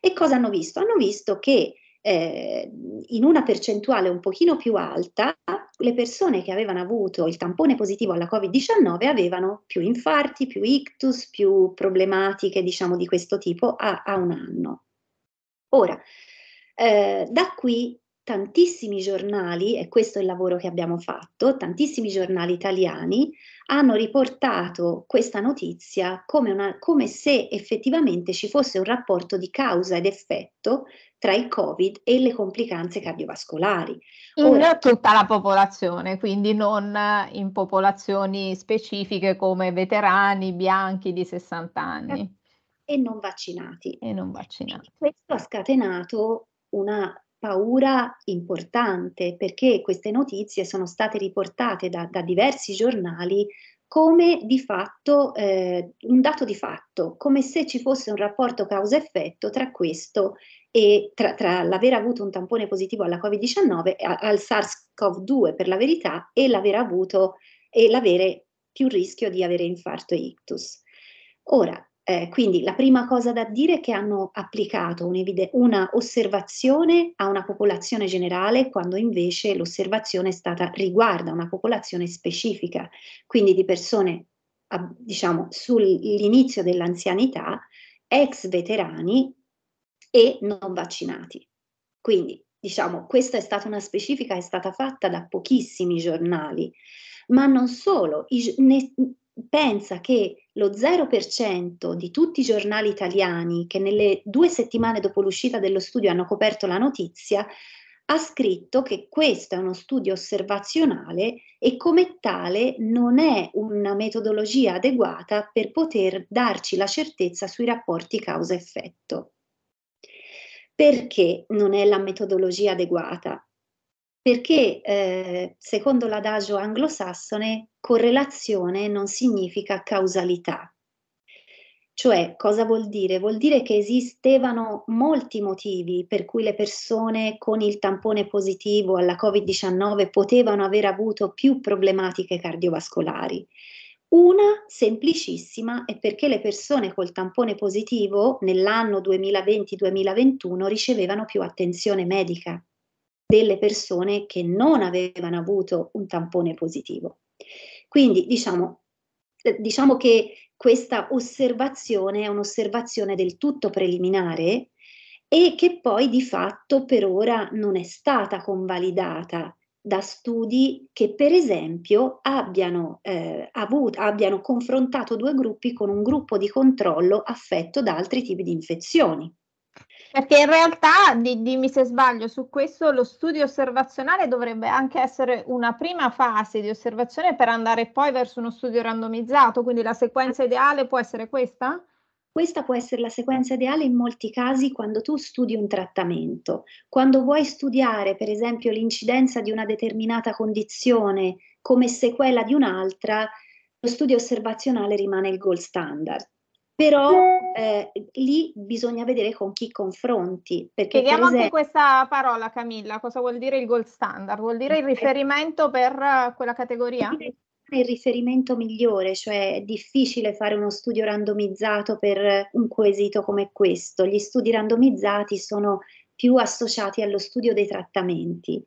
E cosa hanno visto? Hanno visto che eh, in una percentuale un pochino più alta le persone che avevano avuto il tampone positivo alla Covid-19 avevano più infarti, più ictus, più problematiche diciamo di questo tipo a, a un anno. Ora, eh, da qui tantissimi giornali, e questo è il lavoro che abbiamo fatto, tantissimi giornali italiani hanno riportato questa notizia come, una, come se effettivamente ci fosse un rapporto di causa ed effetto tra il Covid e le complicanze cardiovascolari. Ora, tutta la popolazione, quindi non in popolazioni specifiche come veterani bianchi di 60 anni. E non vaccinati. E non vaccinati. E questo ha scatenato una paura importante perché queste notizie sono state riportate da, da diversi giornali come di fatto eh, un dato di fatto, come se ci fosse un rapporto causa-effetto tra questo e tra, tra, l'aver avuto un tampone positivo alla Covid-19, al SARS-CoV-2 per la verità, e l'aver avuto e l'avere più rischio di avere infarto e ictus. Ora, eh, quindi la prima cosa da dire è che hanno applicato una osservazione a una popolazione generale quando invece l'osservazione è stata riguarda una popolazione specifica, quindi di persone diciamo sull'inizio dell'anzianità, ex veterani e non vaccinati. Quindi, diciamo, questa è stata una specifica che è stata fatta da pochissimi giornali, ma non solo, i, ne, pensa che lo 0% di tutti i giornali italiani che nelle due settimane dopo l'uscita dello studio hanno coperto la notizia, ha scritto che questo è uno studio osservazionale e come tale non è una metodologia adeguata per poter darci la certezza sui rapporti causa-effetto. Perché non è la metodologia adeguata? Perché eh, secondo l'adagio anglosassone correlazione non significa causalità. Cioè, cosa vuol dire? Vuol dire che esistevano molti motivi per cui le persone con il tampone positivo alla Covid-19 potevano aver avuto più problematiche cardiovascolari una semplicissima è perché le persone col tampone positivo nell'anno 2020-2021 ricevevano più attenzione medica delle persone che non avevano avuto un tampone positivo. Quindi diciamo, eh, diciamo che questa osservazione è un'osservazione del tutto preliminare e che poi di fatto per ora non è stata convalidata da studi che per esempio abbiano, eh, avuto, abbiano confrontato due gruppi con un gruppo di controllo affetto da altri tipi di infezioni. Perché in realtà, di, dimmi se sbaglio, su questo lo studio osservazionale dovrebbe anche essere una prima fase di osservazione per andare poi verso uno studio randomizzato, quindi la sequenza ideale può essere questa? Questa può essere la eh. sequenza ideale in molti casi quando tu studi un trattamento, quando vuoi studiare per esempio l'incidenza di una determinata condizione come sequela di un'altra, lo studio osservazionale rimane il gold standard. Però eh, lì bisogna vedere con chi confronti. Chiediamo per esempio... anche questa parola, Camilla, cosa vuol dire il gold standard? Vuol dire il eh. riferimento per eh, quella categoria? il riferimento migliore, cioè è difficile fare uno studio randomizzato per un quesito come questo. Gli studi randomizzati sono più associati allo studio dei trattamenti.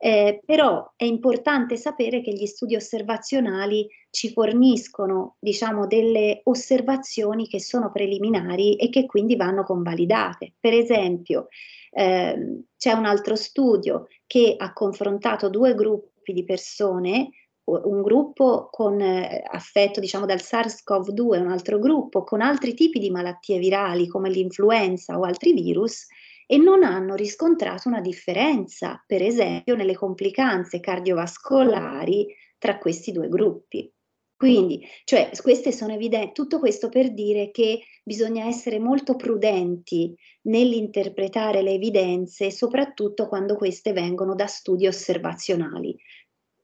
Eh, però è importante sapere che gli studi osservazionali ci forniscono diciamo, delle osservazioni che sono preliminari e che quindi vanno convalidate. Per esempio, eh, c'è un altro studio che ha confrontato due gruppi di persone un gruppo con eh, affetto diciamo, dal SARS-CoV-2, un altro gruppo con altri tipi di malattie virali come l'influenza o altri virus e non hanno riscontrato una differenza, per esempio, nelle complicanze cardiovascolari tra questi due gruppi. Quindi, cioè, queste sono evidenti, tutto questo per dire che bisogna essere molto prudenti nell'interpretare le evidenze, soprattutto quando queste vengono da studi osservazionali,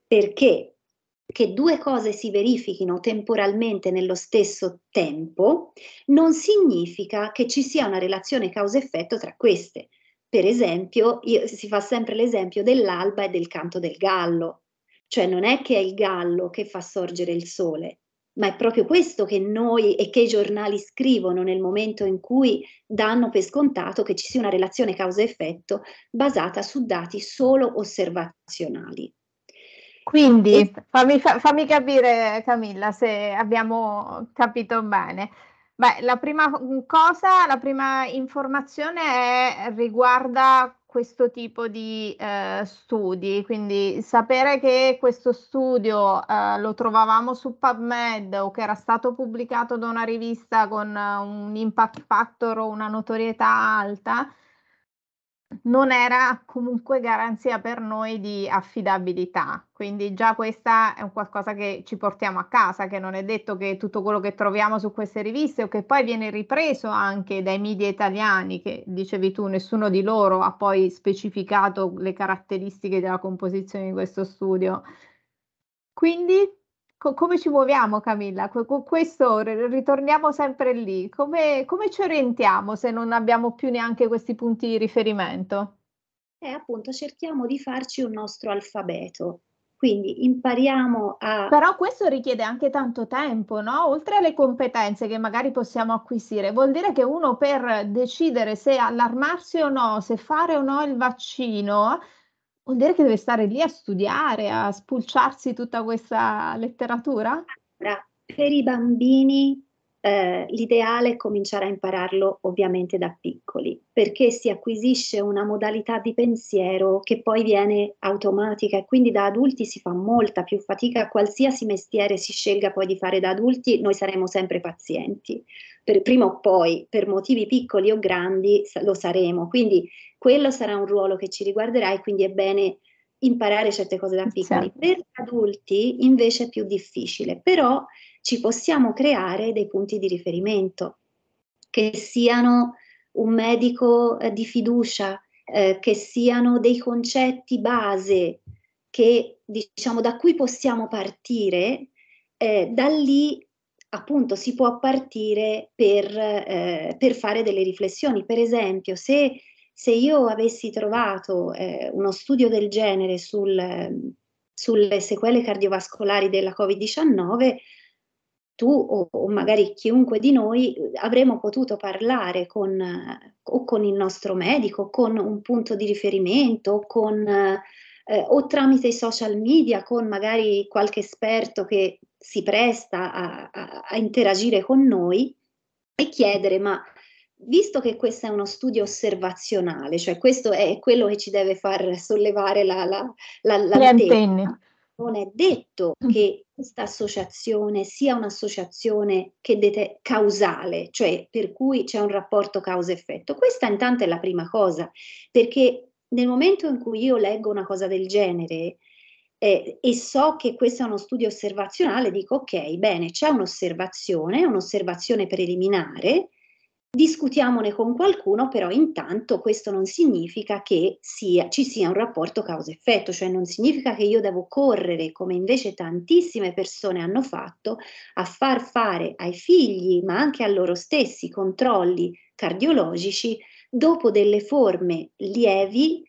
perché che due cose si verifichino temporalmente nello stesso tempo non significa che ci sia una relazione causa-effetto tra queste. Per esempio, io, si fa sempre l'esempio dell'alba e del canto del gallo, cioè non è che è il gallo che fa sorgere il sole, ma è proprio questo che noi e che i giornali scrivono nel momento in cui danno per scontato che ci sia una relazione causa-effetto basata su dati solo osservazionali. Quindi fammi, fammi, capire Camilla se abbiamo capito bene. Beh, la prima mm, cosa, la prima informazione è, riguarda questo tipo di eh, studi, quindi sapere che questo studio eh, lo trovavamo su PubMed o che era stato pubblicato da una rivista con eh, un impact factor o una notorietà alta, non era comunque garanzia per noi di affidabilità. Quindi già questa è un qualcosa che ci portiamo a casa, che non è detto che tutto quello che troviamo su queste riviste o che poi viene ripreso anche dai media italiani, che dicevi tu, nessuno di loro ha poi specificato le caratteristiche della composizione di questo studio. Quindi co- come ci muoviamo Camilla? Con questo ritorniamo sempre lì, come, come ci orientiamo se non abbiamo più neanche questi punti di riferimento? Eh, appunto cerchiamo di farci un nostro alfabeto. Quindi impariamo a... Però questo richiede anche tanto tempo, no? Oltre alle competenze che magari possiamo acquisire, vuol dire che uno per decidere se allarmarsi o no, se fare o no il vaccino, Vuol dire che deve stare lì a studiare, a spulciarsi tutta questa letteratura? Per i bambini eh, l'ideale è cominciare a impararlo ovviamente da piccoli, perché si acquisisce una modalità di pensiero che poi viene automatica e quindi da adulti si fa molta più fatica, qualsiasi mestiere si scelga poi di fare da adulti, noi saremo sempre pazienti, per, prima o poi, per motivi piccoli o grandi, lo saremo. Quindi quello sarà un ruolo che ci riguarderà e quindi è bene imparare certe cose da piccoli. Certo. Per adulti invece è più difficile, però ci possiamo creare dei punti di riferimento che siano un medico eh, di fiducia, eh, che siano dei concetti base che diciamo da cui possiamo partire, eh, da lì appunto si può partire per, eh, per fare delle riflessioni. Per esempio, se se io avessi trovato eh, uno studio del genere sul, sulle sequele cardiovascolari della Covid-19, tu o, o, magari chiunque di noi avremmo potuto parlare con, o con il nostro medico, con un punto di riferimento, con, eh, o tramite i social media, con magari qualche esperto che si presta a, a, a interagire con noi e chiedere ma visto che questo è uno studio osservazionale, cioè questo è quello che ci deve far sollevare la, la, la, la le antenne. Non è detto che questa associazione sia un'associazione che dete- causale, cioè per cui c'è un rapporto causa-effetto. Questa intanto è la prima cosa, perché nel momento in cui io leggo una cosa del genere, eh, e so che questo è uno studio osservazionale, dico ok, bene, c'è un'osservazione, un'osservazione preliminare discutiamone con qualcuno, però intanto questo non significa che sia, ci sia un rapporto causa-effetto, cioè non significa che io devo correre, come invece tantissime persone hanno fatto, a far fare ai figli, ma anche a loro stessi, controlli cardiologici dopo delle forme lievi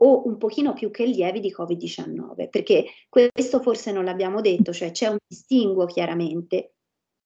o un pochino più che lievi di Covid-19, perché questo forse non l'abbiamo detto, cioè c'è un distinguo chiaramente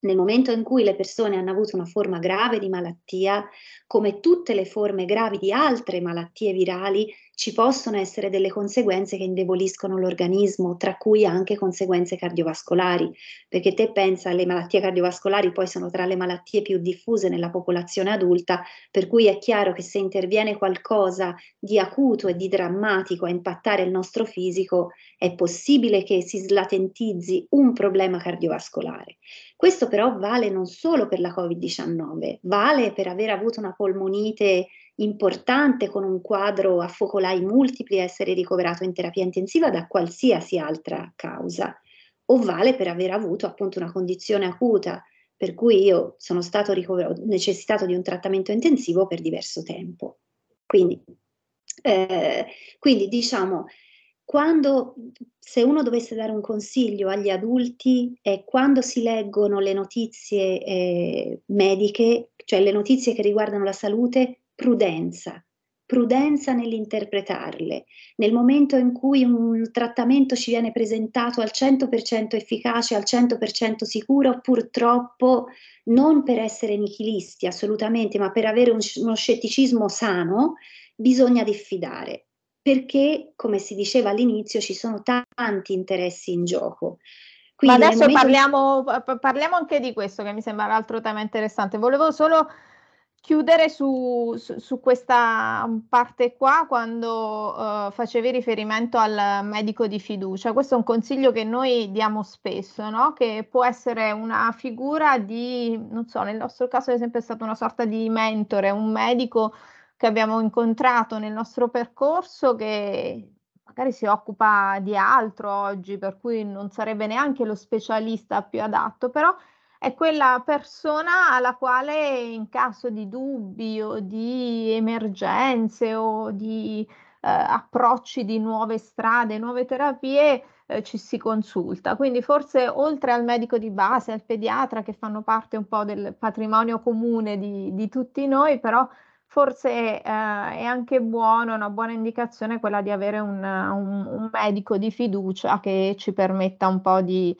nel momento in cui le persone hanno avuto una forma grave di malattia, come tutte le forme gravi di altre malattie virali, ci possono essere delle conseguenze che indeboliscono l'organismo, tra cui anche conseguenze cardiovascolari, perché te pensa alle malattie cardiovascolari poi sono tra le malattie più diffuse nella popolazione adulta, per cui è chiaro che se interviene qualcosa di acuto e di drammatico a impattare il nostro fisico, è possibile che si slatentizzi un problema cardiovascolare. Questo però vale non solo per la Covid-19, vale per aver avuto una polmonite importante con un quadro a focolai multipli essere ricoverato in terapia intensiva da qualsiasi altra causa o vale per aver avuto appunto una condizione acuta per cui io sono stato ricoverato, necessitato di un trattamento intensivo per diverso tempo. Quindi, eh, quindi diciamo, quando, se uno dovesse dare un consiglio agli adulti è quando si leggono le notizie eh, mediche, cioè le notizie che riguardano la salute, prudenza, prudenza nell'interpretarle. Nel momento in cui un trattamento ci viene presentato al 100% efficace, al 100% sicuro, purtroppo non per essere nichilisti assolutamente, ma per avere un, uno scetticismo sano, bisogna diffidare. Perché, come si diceva all'inizio, ci sono tanti interessi in gioco. Quindi, Ma adesso parliamo, parliamo anche di questo, che mi sembra un altro tema interessante. Volevo solo chiudere su, su, su, questa parte qua quando uh, facevi riferimento al medico di fiducia. Questo è un consiglio che noi diamo spesso, no? che può essere una figura di, non so, nel nostro caso è sempre stato una sorta di mentore, un medico che abbiamo incontrato nel nostro percorso che magari si occupa di altro oggi, per cui non sarebbe neanche lo specialista più adatto, però è quella persona alla quale in caso di dubbi o di emergenze o di eh, approcci di nuove strade, nuove terapie eh, ci si consulta. Quindi forse oltre al medico di base, al pediatra che fanno parte un po' del patrimonio comune di, di tutti noi, però forse eh, è anche buono, una buona indicazione quella di avere un, un, un medico di fiducia che ci permetta un po' di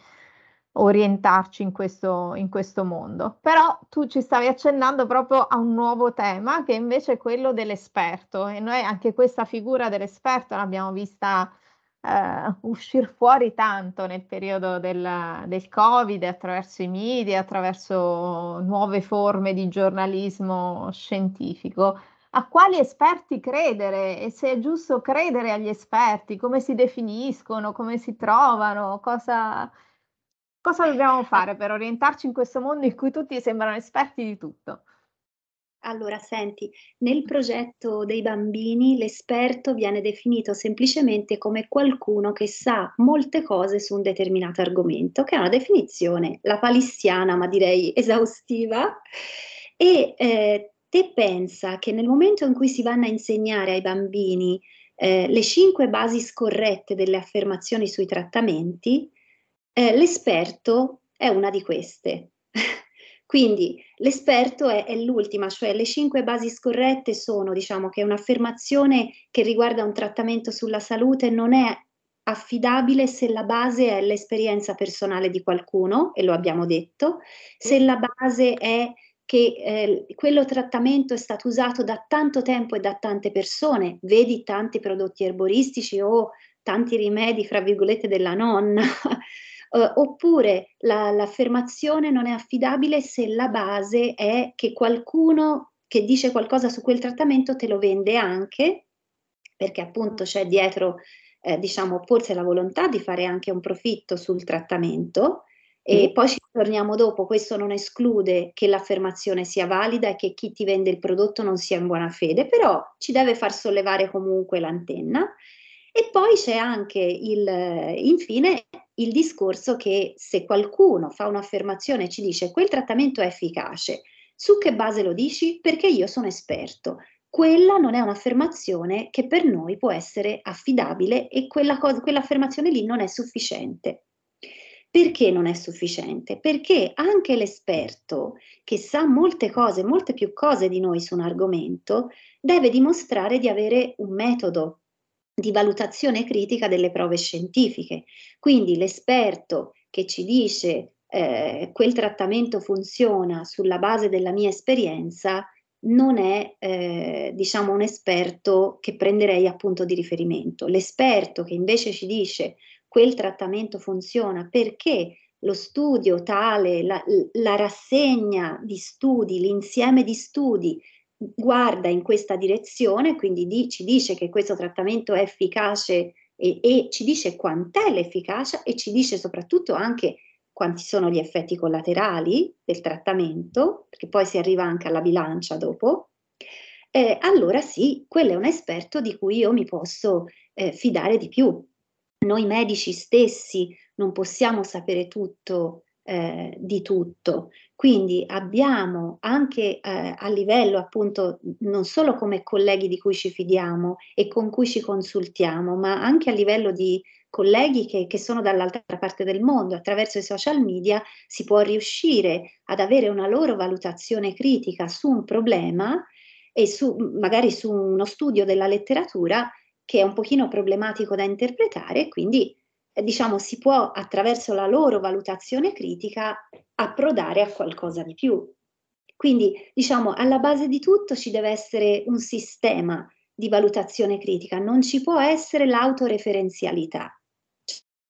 orientarci in questo, in questo mondo. Però tu ci stavi accennando proprio a un nuovo tema che invece è quello dell'esperto e noi anche questa figura dell'esperto l'abbiamo vista eh, uscire fuori tanto nel periodo del, del Covid attraverso i media, attraverso nuove forme di giornalismo scientifico. A quali esperti credere e se è giusto credere agli esperti, come si definiscono, come si trovano, cosa, Cosa dobbiamo eh. fare per orientarci in questo mondo in cui tutti sembrano esperti di tutto? Allora, senti, nel progetto dei bambini l'esperto viene definito semplicemente come qualcuno che sa molte cose su un determinato argomento, che è una definizione lapalissiana, ma direi esaustiva, e eh, te pensa che nel momento in cui si vanno a insegnare ai bambini eh, le cinque basi scorrette delle affermazioni sui trattamenti, eh, l'esperto è una di queste. Quindi l'esperto è, è, l'ultima, cioè le cinque basi scorrette sono, diciamo, che un'affermazione che riguarda un trattamento sulla salute non è affidabile se la base è l'esperienza personale di qualcuno, e lo abbiamo detto, se la base è che eh, quello trattamento è stato usato da tanto tempo e da tante persone, vedi tanti prodotti erboristici o tanti rimedi, fra virgolette, della nonna, eh, oppure la, l'affermazione non è affidabile se la base è che qualcuno che dice qualcosa su quel trattamento te lo vende anche, perché appunto c'è dietro, eh, diciamo, forse la volontà di fare anche un profitto sul trattamento. E mm. poi ci torniamo dopo, questo non esclude che l'affermazione sia valida e che chi ti vende il prodotto non sia in buona fede, però ci deve far sollevare comunque l'antenna. E poi c'è anche il, eh, infine, il discorso che se qualcuno fa un'affermazione e ci dice quel trattamento è efficace, su che base lo dici? Perché io sono esperto. Quella non è un'affermazione che per noi può essere affidabile e quella cosa, quell'affermazione lì non è sufficiente. Perché non è sufficiente? Perché anche l'esperto, che sa molte cose, molte più cose di noi su un argomento, deve dimostrare di avere un metodo, di valutazione critica delle prove scientifiche. Quindi l'esperto che ci dice eh, quel trattamento funziona sulla base della mia esperienza non è eh, diciamo un esperto che prenderei appunto di riferimento. L'esperto che invece ci dice quel trattamento funziona perché lo studio tale, la, la rassegna di studi, l'insieme di studi guarda in questa direzione, quindi di, ci dice che questo trattamento è efficace e, e ci dice quant'è l'efficacia e ci dice soprattutto anche quanti sono gli effetti collaterali del trattamento, perché poi si arriva anche alla bilancia dopo, eh, allora sì, quello è un esperto di cui io mi posso eh, fidare di più. Noi medici stessi non possiamo sapere tutto eh, di tutto. Quindi abbiamo anche eh, a livello appunto non solo come colleghi di cui ci fidiamo e con cui ci consultiamo, ma anche a livello di colleghi che, che sono dall'altra parte del mondo, attraverso i social media si può riuscire ad avere una loro valutazione critica su un problema e su, magari su uno studio della letteratura che è un pochino problematico da interpretare, quindi eh, diciamo, si può attraverso la loro valutazione critica approdare a qualcosa di più. Quindi, diciamo, alla base di tutto ci deve essere un sistema di valutazione critica, non ci può essere l'autoreferenzialità.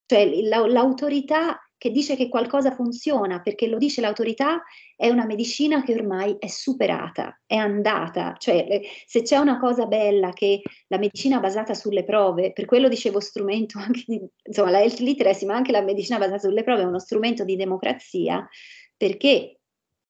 Cioè l'autorità che dice che qualcosa funziona perché lo dice l'autorità, è una medicina che ormai è superata, è andata. Cioè, eh, se c'è una cosa bella che la medicina basata sulle prove, per quello dicevo strumento anche di, insomma, la health literacy, ma anche la medicina basata sulle prove è uno strumento di democrazia perché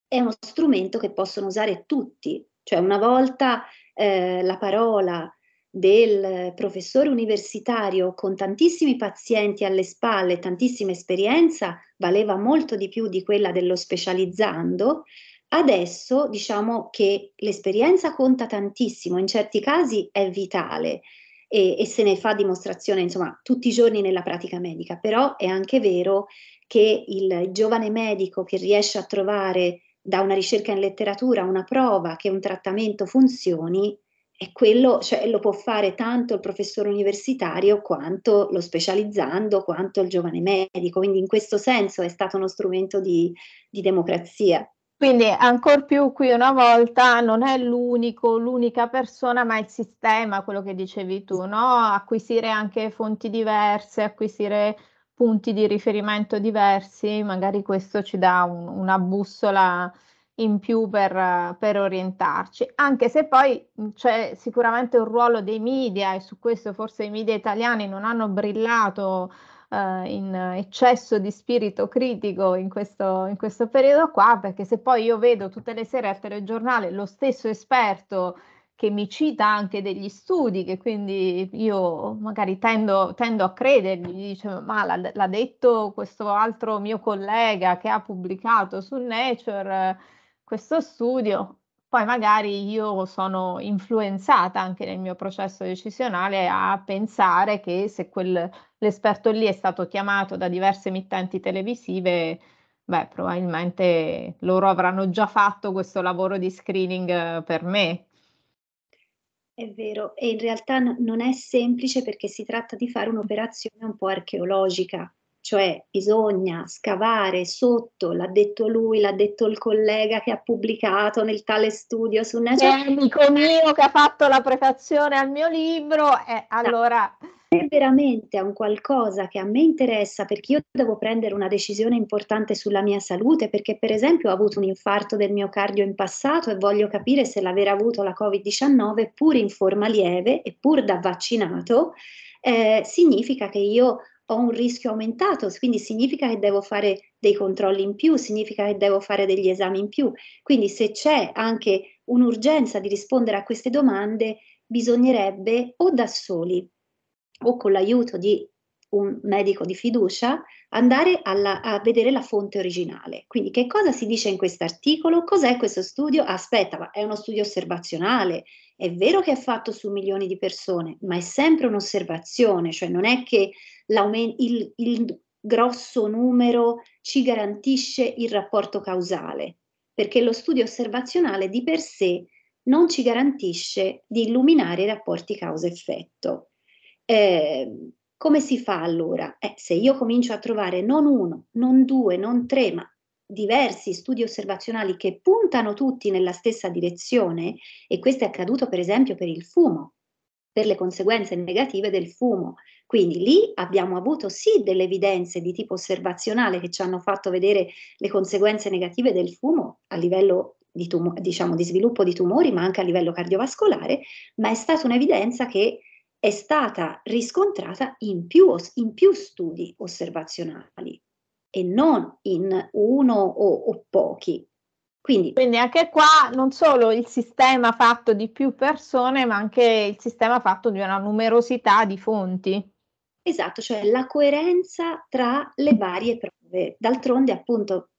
è uno strumento che possono usare tutti. Cioè, una volta eh, la parola del professore universitario con tantissimi pazienti alle spalle, tantissima esperienza, valeva molto di più di quella dello specializzando. Adesso diciamo che l'esperienza conta tantissimo, in certi casi è vitale e, e se ne fa dimostrazione insomma tutti i giorni nella pratica medica, però è anche vero che il giovane medico che riesce a trovare da una ricerca in letteratura una prova che un trattamento funzioni e quello cioè, lo può fare tanto il professore universitario quanto lo specializzando, quanto il giovane medico. Quindi in questo senso è stato uno strumento di, di democrazia. Quindi ancora più qui una volta non è l'unico, l'unica persona, ma il sistema, quello che dicevi tu, no? Acquisire anche fonti diverse, acquisire punti di riferimento diversi, magari questo ci dà un, una bussola in più per, per orientarci, anche se poi c'è sicuramente un ruolo dei media e su questo forse i media italiani non hanno brillato eh, in eccesso di spirito critico in questo, in questo, periodo qua, perché se poi io vedo tutte le sere al telegiornale lo stesso esperto che mi cita anche degli studi, che quindi io magari tendo, tendo a credergli, dice ma l'ha, l'ha, detto questo altro mio collega che ha pubblicato su Nature questo studio, poi magari io sono influenzata anche nel mio processo decisionale a pensare che se quel, l'esperto lì è stato chiamato da diverse emittenti televisive, beh, probabilmente loro avranno già fatto questo lavoro di screening eh, per me. È vero, e in realtà non è semplice perché si tratta di fare un'operazione un po' archeologica, cioè bisogna scavare sotto, l'ha detto lui, l'ha detto il collega che ha pubblicato nel tale studio su Nature. L'amico mio che ha fatto la prefazione al mio libro, eh, allora... Se veramente un qualcosa che a me interessa perché io devo prendere una decisione importante sulla mia salute, perché per esempio ho avuto un infarto del mio cardio in passato e voglio capire se l'aver avuto la Covid-19 pur in forma lieve e pur da vaccinato, eh, significa che io ho un rischio aumentato, quindi significa che devo fare dei controlli in più, significa che devo fare degli esami in più. Quindi se c'è anche un'urgenza di rispondere a queste domande, bisognerebbe o da soli o con l'aiuto di un medico di fiducia andare alla, a vedere la fonte originale. Quindi che cosa si dice in questo articolo? Cos'è questo studio? Aspetta, ma è uno studio osservazionale. È vero che è fatto su milioni di persone, ma è sempre un'osservazione, cioè non è che il, il grosso numero ci garantisce il rapporto causale, perché lo studio osservazionale di per sé non ci garantisce di illuminare i rapporti causa-effetto. Eh, come si fa allora? Eh, se io comincio a trovare non uno, non due, non tre, ma diversi studi osservazionali che puntano tutti nella stessa direzione, e questo è accaduto per esempio per il fumo, per le conseguenze negative del fumo. Quindi lì abbiamo avuto sì delle evidenze di tipo osservazionale che ci hanno fatto vedere le conseguenze negative del fumo a livello di, tumo- diciamo, di sviluppo di tumori, ma anche a livello cardiovascolare, ma è stata un'evidenza che è stata riscontrata in più, os- in più studi osservazionali e non in uno o, o pochi, quindi, Quindi, anche qua non solo il sistema fatto di più persone, ma anche il sistema fatto di una numerosità di fonti. Esatto, cioè la coerenza tra le varie prove. D'altronde, appunto,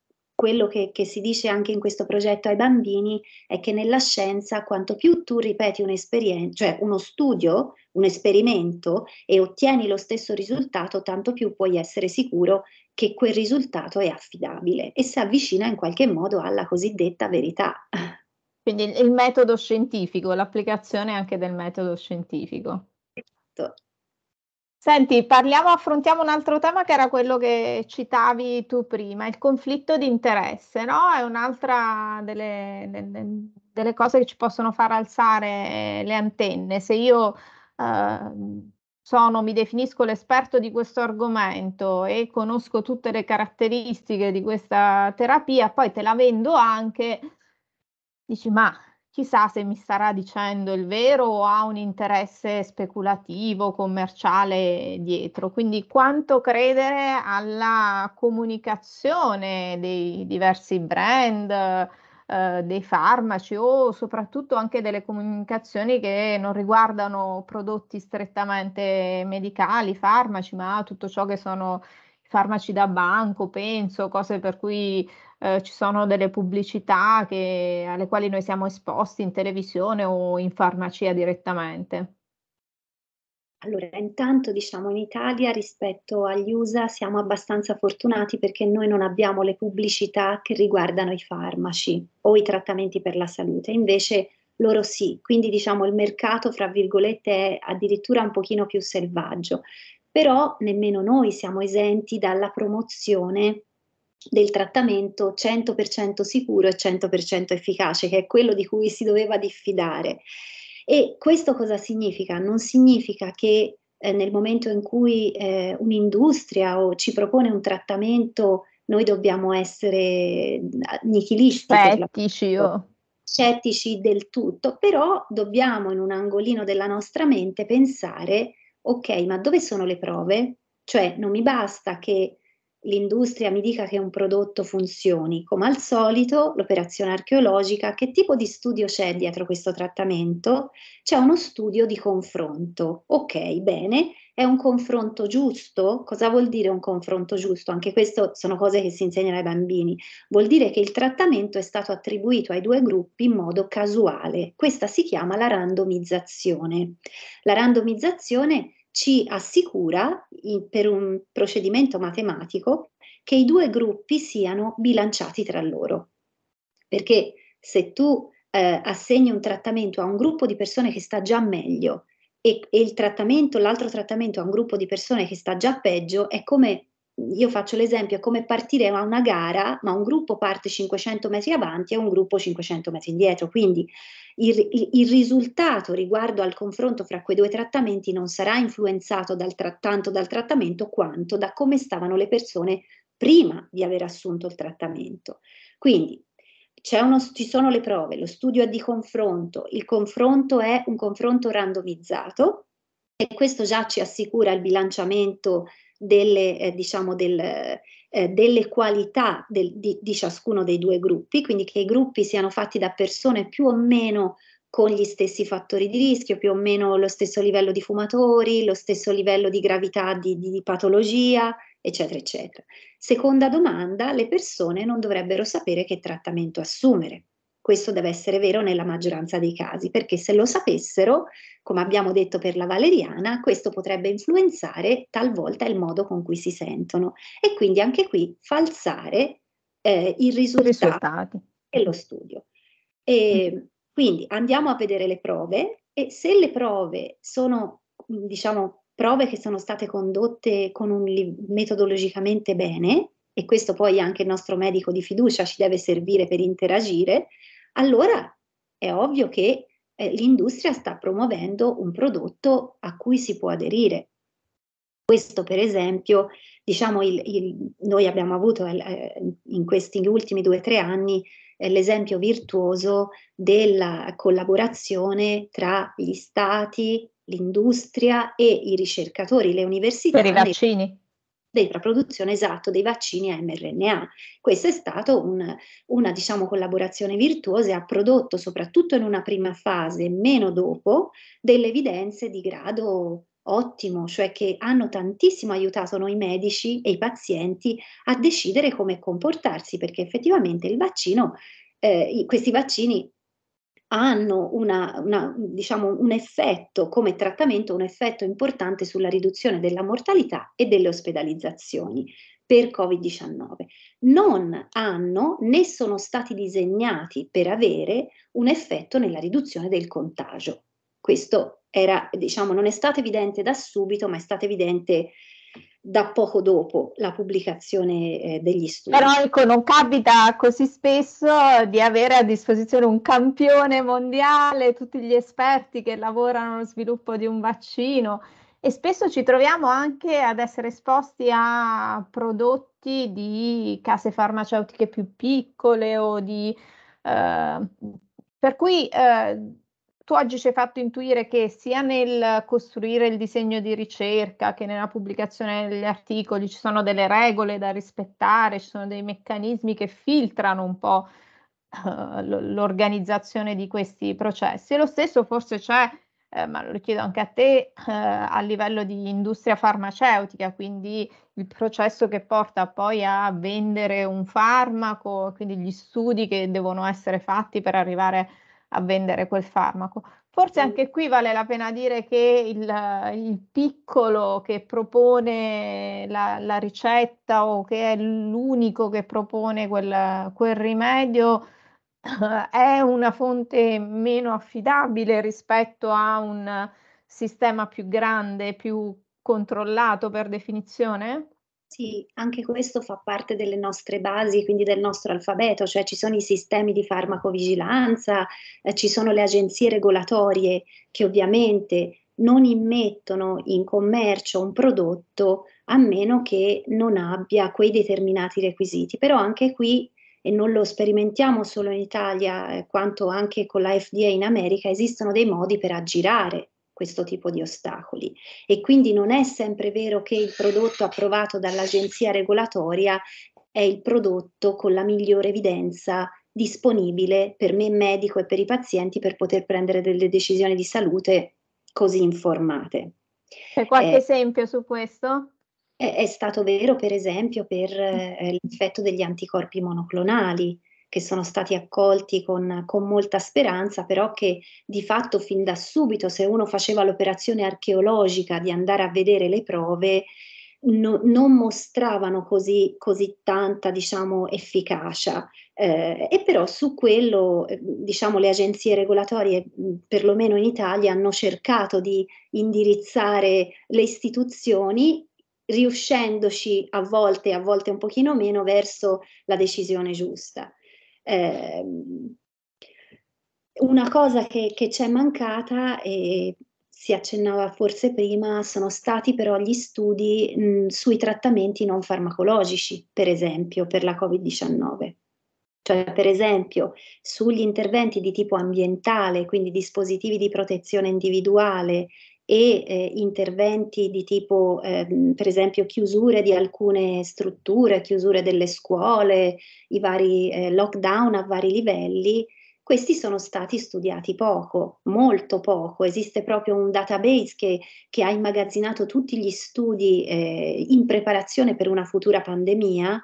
quello che, che, si dice anche in questo progetto ai bambini è che nella scienza quanto più tu ripeti un'esperienza, cioè uno studio, un esperimento e ottieni lo stesso risultato, tanto più puoi essere sicuro che quel risultato è affidabile e si avvicina in qualche modo alla cosiddetta verità. Quindi il metodo scientifico, l'applicazione anche del metodo scientifico. Esatto. Senti, parliamo, affrontiamo un altro tema che era quello che citavi tu prima, il conflitto di interesse, no? È un'altra delle, delle, delle cose che ci possono far alzare eh, le antenne. Se io eh, sono, mi definisco l'esperto di questo argomento e conosco tutte le caratteristiche di questa terapia, poi te la vendo anche, dici ma chissà se mi starà dicendo il vero o ha un interesse speculativo, commerciale dietro. Quindi quanto credere alla comunicazione dei diversi brand, eh, dei farmaci o soprattutto anche delle comunicazioni che non riguardano prodotti strettamente medicali, farmaci, ma tutto ciò che sono farmaci da banco, penso, cose per cui eh, ci sono delle pubblicità che, alle quali noi siamo esposti in televisione o in farmacia direttamente? Allora, intanto diciamo in Italia rispetto agli USA siamo abbastanza fortunati perché noi non abbiamo le pubblicità che riguardano i farmaci o i trattamenti per la salute, invece loro sì, quindi diciamo il mercato, fra virgolette, è addirittura un pochino più selvaggio, però nemmeno noi siamo esenti dalla promozione del trattamento 100% sicuro e 100% efficace, che è quello di cui si doveva diffidare. E questo cosa significa? Non significa che eh, nel momento in cui eh, un'industria o ci propone un trattamento noi dobbiamo essere eh, nichilisti, scettici, oh. scettici del tutto, però dobbiamo in un angolino della nostra mente pensare, ok, ma dove sono le prove? Cioè non mi basta che l'industria mi dica che un prodotto funzioni. Come al solito, l'operazione archeologica, che tipo di studio c'è dietro questo trattamento? C'è uno studio di confronto. Ok, bene, è un confronto giusto? Cosa vuol dire un confronto giusto? Anche queste sono cose che si insegnano ai bambini. Vuol dire che il trattamento è stato attribuito ai due gruppi in modo casuale. Questa si chiama la randomizzazione. La randomizzazione è ci assicura in, per un procedimento matematico che i due gruppi siano bilanciati tra loro. Perché se tu eh, assegni un trattamento a un gruppo di persone che sta già meglio e, e il trattamento, l'altro trattamento a un gruppo di persone che sta già peggio, è come io faccio l'esempio, è come partire a una gara, ma un gruppo parte 500 metri avanti e un gruppo 500 metri indietro, quindi il, il, il risultato riguardo al confronto fra quei due trattamenti non sarà influenzato dal tanto dal trattamento quanto da come stavano le persone prima di aver assunto il trattamento. Quindi uno, ci sono le prove, lo studio è di confronto, il confronto è un confronto randomizzato e questo già ci assicura il bilanciamento delle, eh, diciamo del, eh, delle qualità del, di, di, ciascuno dei due gruppi, quindi che i gruppi siano fatti da persone più o meno con gli stessi fattori di rischio, più o meno lo stesso livello di fumatori, lo stesso livello di gravità di, di, di patologia, eccetera, eccetera. Seconda domanda, le persone non dovrebbero sapere che trattamento assumere. Questo deve essere vero nella maggioranza dei casi, perché se lo sapessero, come abbiamo detto per la valeriana, questo potrebbe influenzare talvolta il modo con cui si sentono e quindi anche qui falsare eh, risultato risultati dello studio. E, mm. quindi andiamo a vedere le prove e se le prove sono, diciamo, prove che sono state condotte con un li- metodologicamente bene, e questo poi anche il nostro medico di fiducia ci deve servire per interagire, allora è ovvio che eh, l'industria sta promuovendo un prodotto a cui si può aderire. Questo per esempio, diciamo, il, il, noi abbiamo avuto eh, eh in questi ultimi due o tre anni eh, l'esempio virtuoso della collaborazione tra gli stati, l'industria e i ricercatori, le università. Per i vaccini della produzione esatto dei vaccini a mRNA. Questa è stata un, una diciamo, collaborazione virtuosa e ha prodotto, soprattutto in una prima fase, meno dopo, delle evidenze di grado ottimo, cioè che hanno tantissimo aiutato noi medici e i pazienti a decidere come comportarsi, perché effettivamente il vaccino eh, questi vaccini hanno una, una, diciamo, un effetto come trattamento, un effetto importante sulla riduzione della mortalità e delle ospedalizzazioni per Covid-19. Non hanno né sono stati disegnati per avere un effetto nella riduzione del contagio. Questo era, diciamo, non è stato evidente da subito, ma è stato evidente da poco dopo la pubblicazione eh, degli studi. Però ecco, non capita così spesso eh, di avere a disposizione un campione mondiale, tutti gli esperti che lavorano allo sviluppo di un vaccino e spesso ci troviamo anche ad essere esposti a prodotti di case farmaceutiche più piccole o di... Eh, per cui eh, tu oggi ci hai fatto intuire che sia nel costruire il disegno di ricerca che nella pubblicazione degli articoli ci sono delle regole da rispettare, ci sono dei meccanismi che filtrano un po' uh, l'organizzazione di questi processi. E lo stesso forse c'è, eh, ma lo chiedo anche a te, eh, a livello di industria farmaceutica, quindi il processo che porta poi a vendere un farmaco, quindi gli studi che devono essere fatti per arrivare a a vendere quel farmaco. Forse mm. anche qui vale la pena dire che il, il piccolo che propone la, la, ricetta o che è l'unico che propone quel, quel rimedio è una fonte meno affidabile rispetto a un sistema più grande, più controllato per definizione? Sì, anche questo fa parte delle nostre basi, quindi del nostro alfabeto, cioè ci sono i sistemi di farmacovigilanza, eh, ci sono le agenzie regolatorie che ovviamente non immettono in commercio un prodotto a meno che non abbia quei determinati requisiti. Però anche qui, e non lo sperimentiamo solo in Italia, eh, quanto anche con la FDA in America, esistono dei modi per aggirare questo tipo di ostacoli e quindi non è sempre vero che il prodotto approvato dall'agenzia regolatoria è il prodotto con la migliore evidenza disponibile per me medico e per i pazienti per poter prendere delle decisioni di salute così informate. C'è qualche eh, esempio su questo? È, è, stato vero per esempio per mm. eh, l'effetto degli anticorpi monoclonali, che sono stati accolti con, con molta speranza, però che di fatto fin da subito, se uno faceva l'operazione archeologica di andare a vedere le prove, No, non mostravano così, così tanta diciamo, efficacia. Eh, e però su quello eh, diciamo, le agenzie regolatorie, mm, perlomeno in Italia, hanno cercato di indirizzare le istituzioni riuscendoci a volte, a volte un pochino meno, verso la decisione giusta. Eh, una cosa che, che c'è mancata e si accennava forse prima, sono stati però gli studi mh, sui trattamenti non farmacologici, per esempio, per la Covid-19. Cioè, per esempio, sugli interventi di tipo ambientale, quindi dispositivi di protezione individuale, e eh, interventi di tipo, eh, per esempio, chiusure di alcune strutture, chiusure delle scuole, i vari eh, lockdown a vari livelli, questi sono stati studiati poco, molto poco. Esiste proprio un database che, che ha immagazzinato tutti gli studi eh, in preparazione per una futura pandemia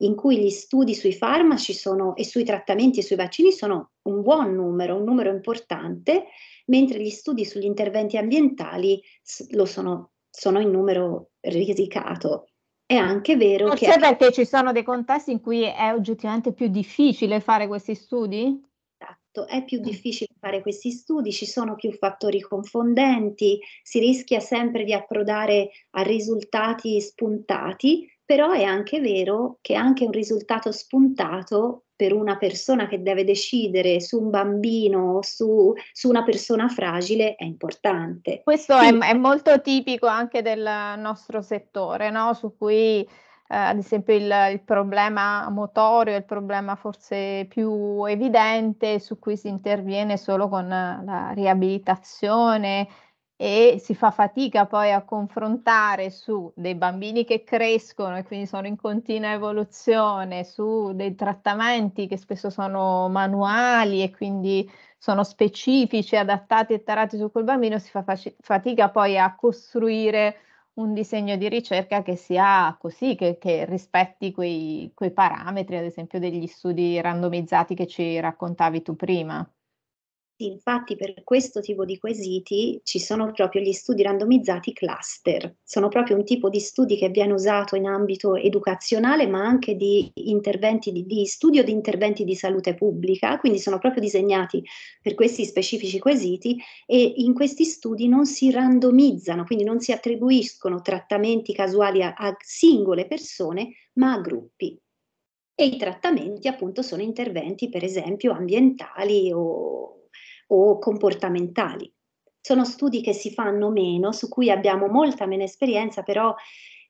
in cui gli studi sui farmaci sono, e sui trattamenti e sui vaccini sono un buon numero, un numero importante, mentre gli studi sugli interventi ambientali sono, sono in numero risicato. È anche vero Forse che... Forse perché ci sono dei contesti in cui è oggettivamente più difficile fare questi studi? Esatto, è più mm. difficile fare questi studi, ci sono più fattori confondenti, si rischia sempre di approdare a risultati spuntati però è anche vero che anche un risultato spuntato per una persona che deve decidere su un bambino o su, su, una persona fragile è importante. Questo sì. è, è, molto tipico anche del nostro settore, no? su cui eh, ad esempio il, il, problema motorio è il problema forse più evidente, su cui si interviene solo con la riabilitazione e si fa fatica poi a confrontare su dei bambini che crescono e quindi sono in continua evoluzione, su dei trattamenti che spesso sono manuali e quindi sono specifici, adattati e tarati su quel bambino, si fa fatica poi a costruire un disegno di ricerca che sia così, che, che rispetti quei, quei parametri, ad esempio degli studi randomizzati che ci raccontavi tu prima. Infatti per questo tipo di quesiti ci sono proprio gli studi randomizzati cluster, sono proprio un tipo di studi che viene usato in ambito educazionale ma anche di, interventi di, di studio di interventi di salute pubblica, quindi sono proprio disegnati per questi specifici quesiti e in questi studi non si randomizzano, quindi non si attribuiscono trattamenti casuali a, a singole persone ma a gruppi. E i trattamenti appunto sono interventi per esempio ambientali o o comportamentali. Sono studi che si fanno meno, su cui abbiamo molta meno esperienza, però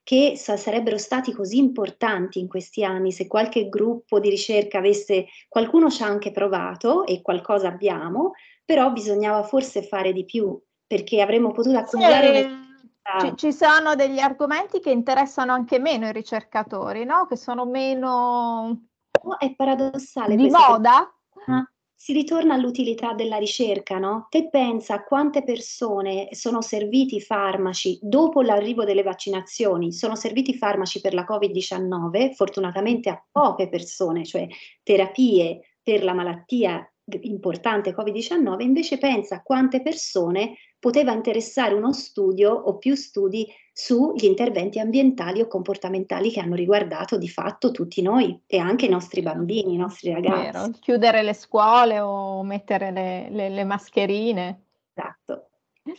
che sarebbero stati così importanti in questi anni se qualche gruppo di ricerca avesse, qualcuno ci ha anche provato e qualcosa abbiamo, però bisognava forse fare di più perché avremmo potuto accumulare... Sì. Eh, ci, ci, sono degli argomenti che interessano anche meno i ricercatori, no? Che sono meno... No, oh, è paradossale. Di moda? Che... Ah, si ritorna all'utilità della ricerca, no? Te pensa a quante persone sono serviti i farmaci dopo l'arrivo delle vaccinazioni, sono serviti farmaci per la Covid-19, fortunatamente a poche persone, cioè terapie per la malattia importante Covid-19, invece pensa a quante persone poteva interessare uno studio o più studi sugli interventi ambientali o comportamentali che hanno riguardato di fatto tutti noi e anche i nostri bambini, i nostri ragazzi. Vero. Chiudere le scuole o mettere le, le, le mascherine. Esatto.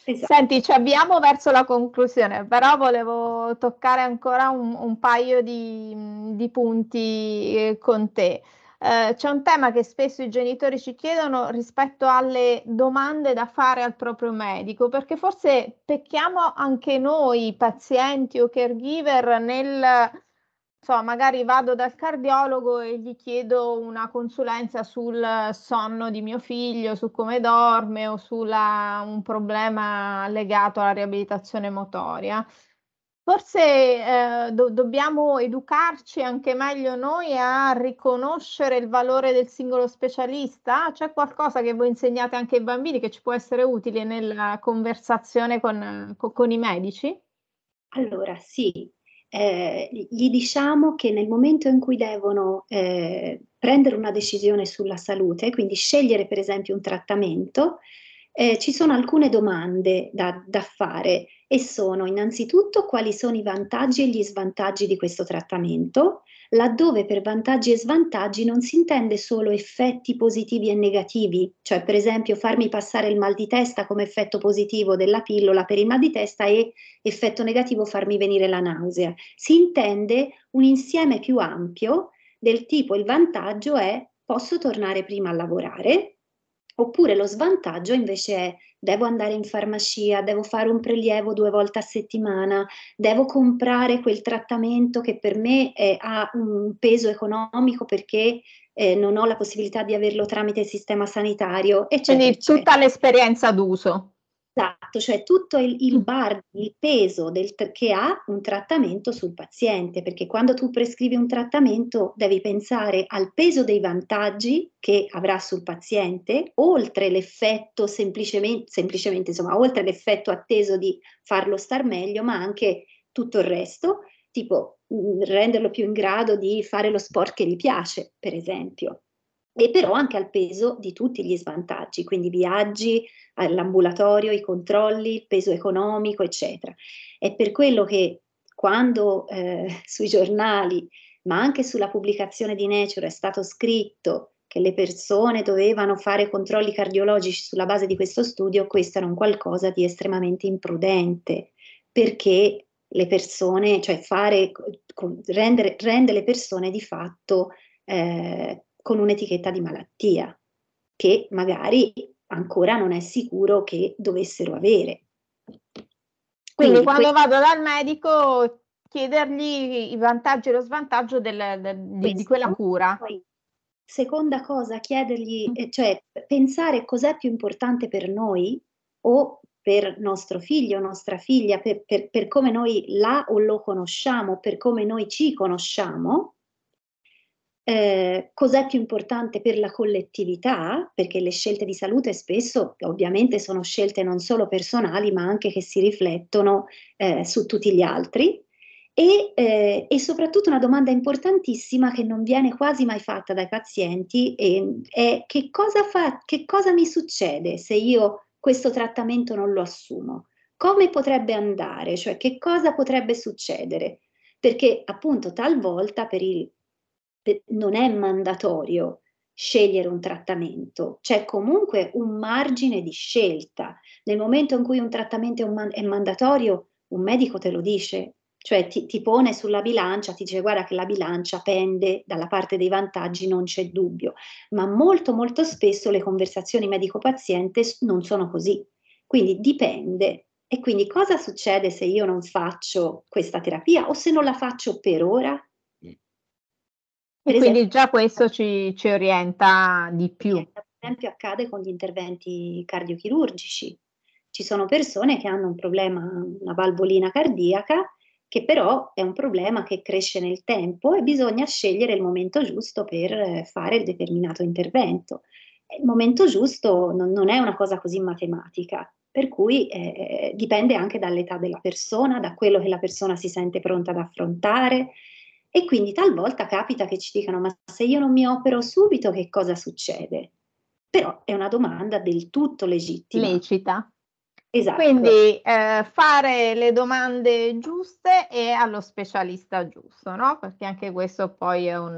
Esatto. Senti, ci abbiamo verso la conclusione, però volevo toccare ancora un, un paio di, di punti eh, con te. Eh, c'è un tema che spesso i genitori ci chiedono rispetto alle domande da fare al proprio medico, perché forse pecchiamo anche noi, pazienti o caregiver, nel so, magari vado dal cardiologo e gli chiedo una consulenza sul sonno di mio figlio, su come dorme o su un problema legato alla riabilitazione motoria. Forse eh, do- dobbiamo educarci anche meglio noi a riconoscere il valore del singolo specialista. C'è qualcosa che voi insegnate anche ai bambini che ci può essere utile nella conversazione con, con, con i medici? Allora, sì. Eh, gli diciamo che nel momento in cui devono eh, prendere una decisione sulla salute, quindi scegliere per esempio un trattamento, eh, ci sono alcune domande da, da fare e sono innanzitutto quali sono i vantaggi e gli svantaggi di questo trattamento, laddove per vantaggi e svantaggi non si intende solo effetti positivi e negativi, cioè per esempio farmi passare il mal di testa come effetto positivo della pillola per il mal di testa e effetto negativo farmi venire la nausea. Si intende un insieme più ampio del tipo il vantaggio è posso tornare prima a lavorare, Oppure lo svantaggio invece è devo andare in farmacia, devo fare un prelievo due volte a settimana, devo comprare quel trattamento che per me è, ha un peso economico perché eh, non ho la possibilità di averlo tramite il sistema sanitario. Eccetera. Quindi tutta l'esperienza d'uso. Esatto, cioè tutto il, il mm. bar, il peso del, che ha un trattamento sul paziente, perché quando tu prescrivi un trattamento devi pensare al peso dei vantaggi che avrà sul paziente, oltre l'effetto semplicemente, semplicemente insomma, oltre l'effetto atteso di farlo star meglio, ma anche tutto il resto, tipo mm, renderlo più in grado di fare lo sport che gli piace, per esempio e però anche al peso di tutti gli svantaggi, quindi viaggi, eh, l'ambulatorio, i controlli, il peso economico, eccetera. È per quello che quando eh, sui giornali, ma anche sulla pubblicazione di Nature è stato scritto che le persone dovevano fare controlli cardiologici sulla base di questo studio, questo era un qualcosa di estremamente imprudente, perché le persone, cioè fare, rendere, rende le persone di fatto eh, con un'etichetta di malattia che magari ancora non è sicuro che dovessero avere. Quindi, Quindi quando que- vado dal medico chiedergli i vantaggi e lo svantaggio del, del, Questo, di quella cura. seconda cosa, chiedergli, mm. eh, cioè pensare cos'è più importante per noi o per nostro figlio, nostra figlia, per, per, per come noi la o lo conosciamo, per come noi ci conosciamo eh, cos'è più importante per la collettività, perché le scelte di salute spesso ovviamente sono scelte non solo personali, ma anche che si riflettono eh, su tutti gli altri. E, eh, e, soprattutto una domanda importantissima che non viene quasi mai fatta dai pazienti ehm, è che cosa, fa, che cosa mi succede se io questo trattamento non lo assumo? Come potrebbe andare? Cioè che cosa potrebbe succedere? Perché appunto talvolta per il non è mandatorio scegliere un trattamento, c'è comunque un margine di scelta. Nel momento in cui un trattamento è, un man- è mandatorio, un medico te lo dice, cioè ti, ti, pone sulla bilancia, ti dice guarda che la bilancia pende dalla parte dei vantaggi, non c'è dubbio, ma molto molto spesso le conversazioni medico-paziente non sono così, quindi dipende. E quindi cosa succede se io non faccio questa terapia o se non la faccio per ora? e esatto. quindi esempio, già questo ci, ci, orienta di più. Per esempio accade con gli interventi cardiochirurgici. Ci sono persone che hanno un problema, una valvolina cardiaca, che però è un problema che cresce nel tempo e bisogna scegliere il momento giusto per eh, fare il determinato intervento. Il momento giusto non, non è una cosa così matematica, per cui eh, eh dipende anche dall'età della persona, da quello che la persona si sente pronta ad affrontare, e quindi talvolta capita che ci dicano, ma se io non mi opero subito, che cosa succede? Però è una domanda del tutto legittima. Lecita. Esatto. Quindi eh, fare le domande giuste e allo specialista giusto, no? Perché anche questo poi è un,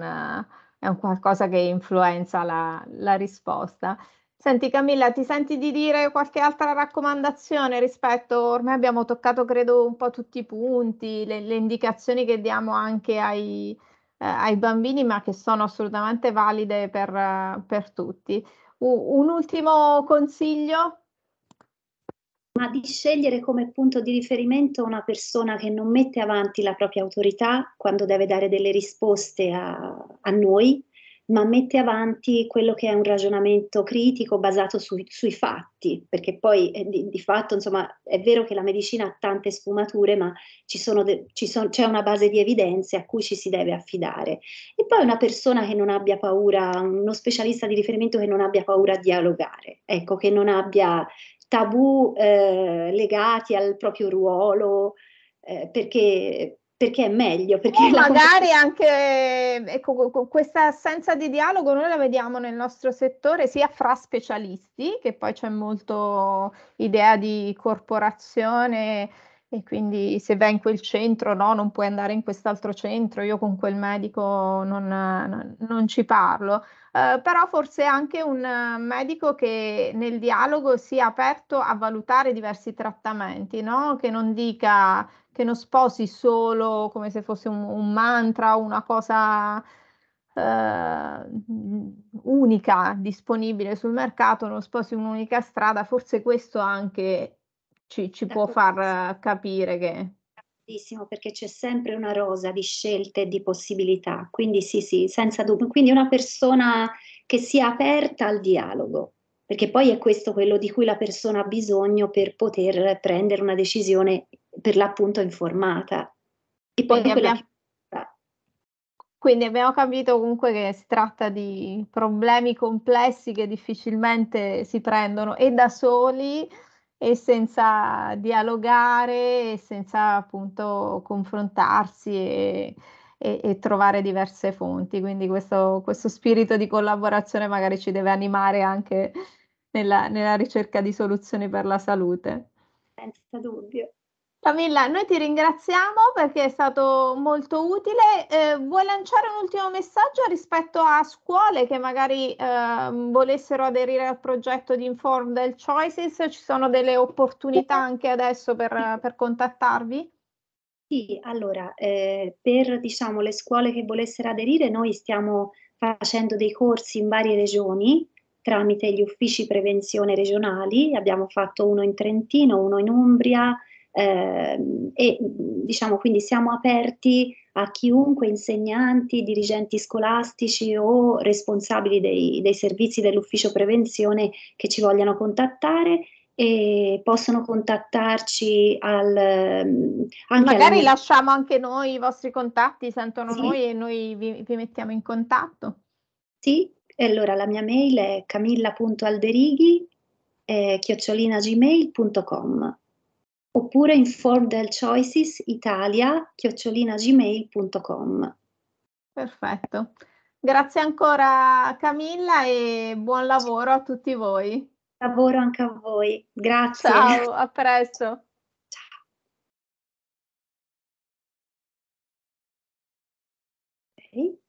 è un qualcosa che influenza la, la risposta. Senti Camilla, ti senti di dire qualche altra raccomandazione rispetto, ormai abbiamo toccato credo un po' tutti i punti, le, le indicazioni che diamo anche ai, eh, ai, bambini, ma che sono assolutamente valide per, per tutti. U- un ultimo consiglio? Ma di scegliere come punto di riferimento una persona che non mette avanti la propria autorità quando deve dare delle risposte a, a noi, ma mette avanti quello che è un ragionamento critico basato su, sui fatti, perché poi eh, di, di, fatto insomma, è vero che la medicina ha tante sfumature, ma de- son- c'è una base di evidenze a cui ci si deve affidare. E poi una persona che non abbia paura, uno specialista di riferimento che non abbia paura a dialogare, ecco, che non abbia tabù eh, legati al proprio ruolo, eh, perché perché è meglio. Perché e eh, magari cosa... anche ecco, questa assenza di dialogo noi la vediamo nel nostro settore sia fra specialisti, che poi c'è molto idea di corporazione e quindi se vai in quel centro no, non puoi andare in quest'altro centro, io con quel medico non, non, ci parlo. Uh, però forse anche un medico che nel dialogo sia aperto a valutare diversi trattamenti, no? che non dica che non sposi solo come se fosse un, un mantra o una cosa eh, unica disponibile sul mercato, non sposi un'unica strada, forse questo anche ci, ci può certo, far capire che perché c'è sempre una rosa di scelte e di possibilità, quindi sì, sì, senza dubbio, quindi una persona che sia aperta al dialogo, perché poi è questo quello di cui la persona ha bisogno per poter prendere una decisione per l'appunto informata. E poi quindi abbiamo, quindi abbiamo capito comunque che si tratta di problemi complessi che difficilmente si prendono e da soli e senza dialogare e senza appunto confrontarsi e, e, e trovare diverse fonti. Quindi questo, questo, spirito di collaborazione magari ci deve animare anche nella, nella ricerca di soluzioni per la salute. Senza dubbio. Camilla, noi ti ringraziamo perché è stato molto utile. Eh, vuoi lanciare un ultimo messaggio rispetto a scuole che magari eh, volessero aderire al progetto di Informed Choices? Ci sono delle opportunità anche adesso per, per contattarvi? Sì, allora, eh, per diciamo, le scuole che volessero aderire, noi stiamo facendo dei corsi in varie regioni tramite gli uffici prevenzione regionali, abbiamo fatto uno in Trentino, uno in Umbria, eh, e diciamo quindi siamo aperti a chiunque, insegnanti, dirigenti scolastici o responsabili dei, dei servizi dell'ufficio prevenzione che ci vogliano contattare e possono contattarci al ehm, anche magari alla... lasciamo anche noi i vostri contatti sentono sì. noi e noi vi, vi, mettiamo in contatto sì allora la mia mail è camilla.alderighi eh, chiocciolina oppure informedchoicesitalia chiocciolina.gmail.com. Perfetto. Grazie ancora Camilla e buon lavoro a tutti voi. Lavoro anche a voi. Grazie. Ciao, a presto. Ciao. Okay.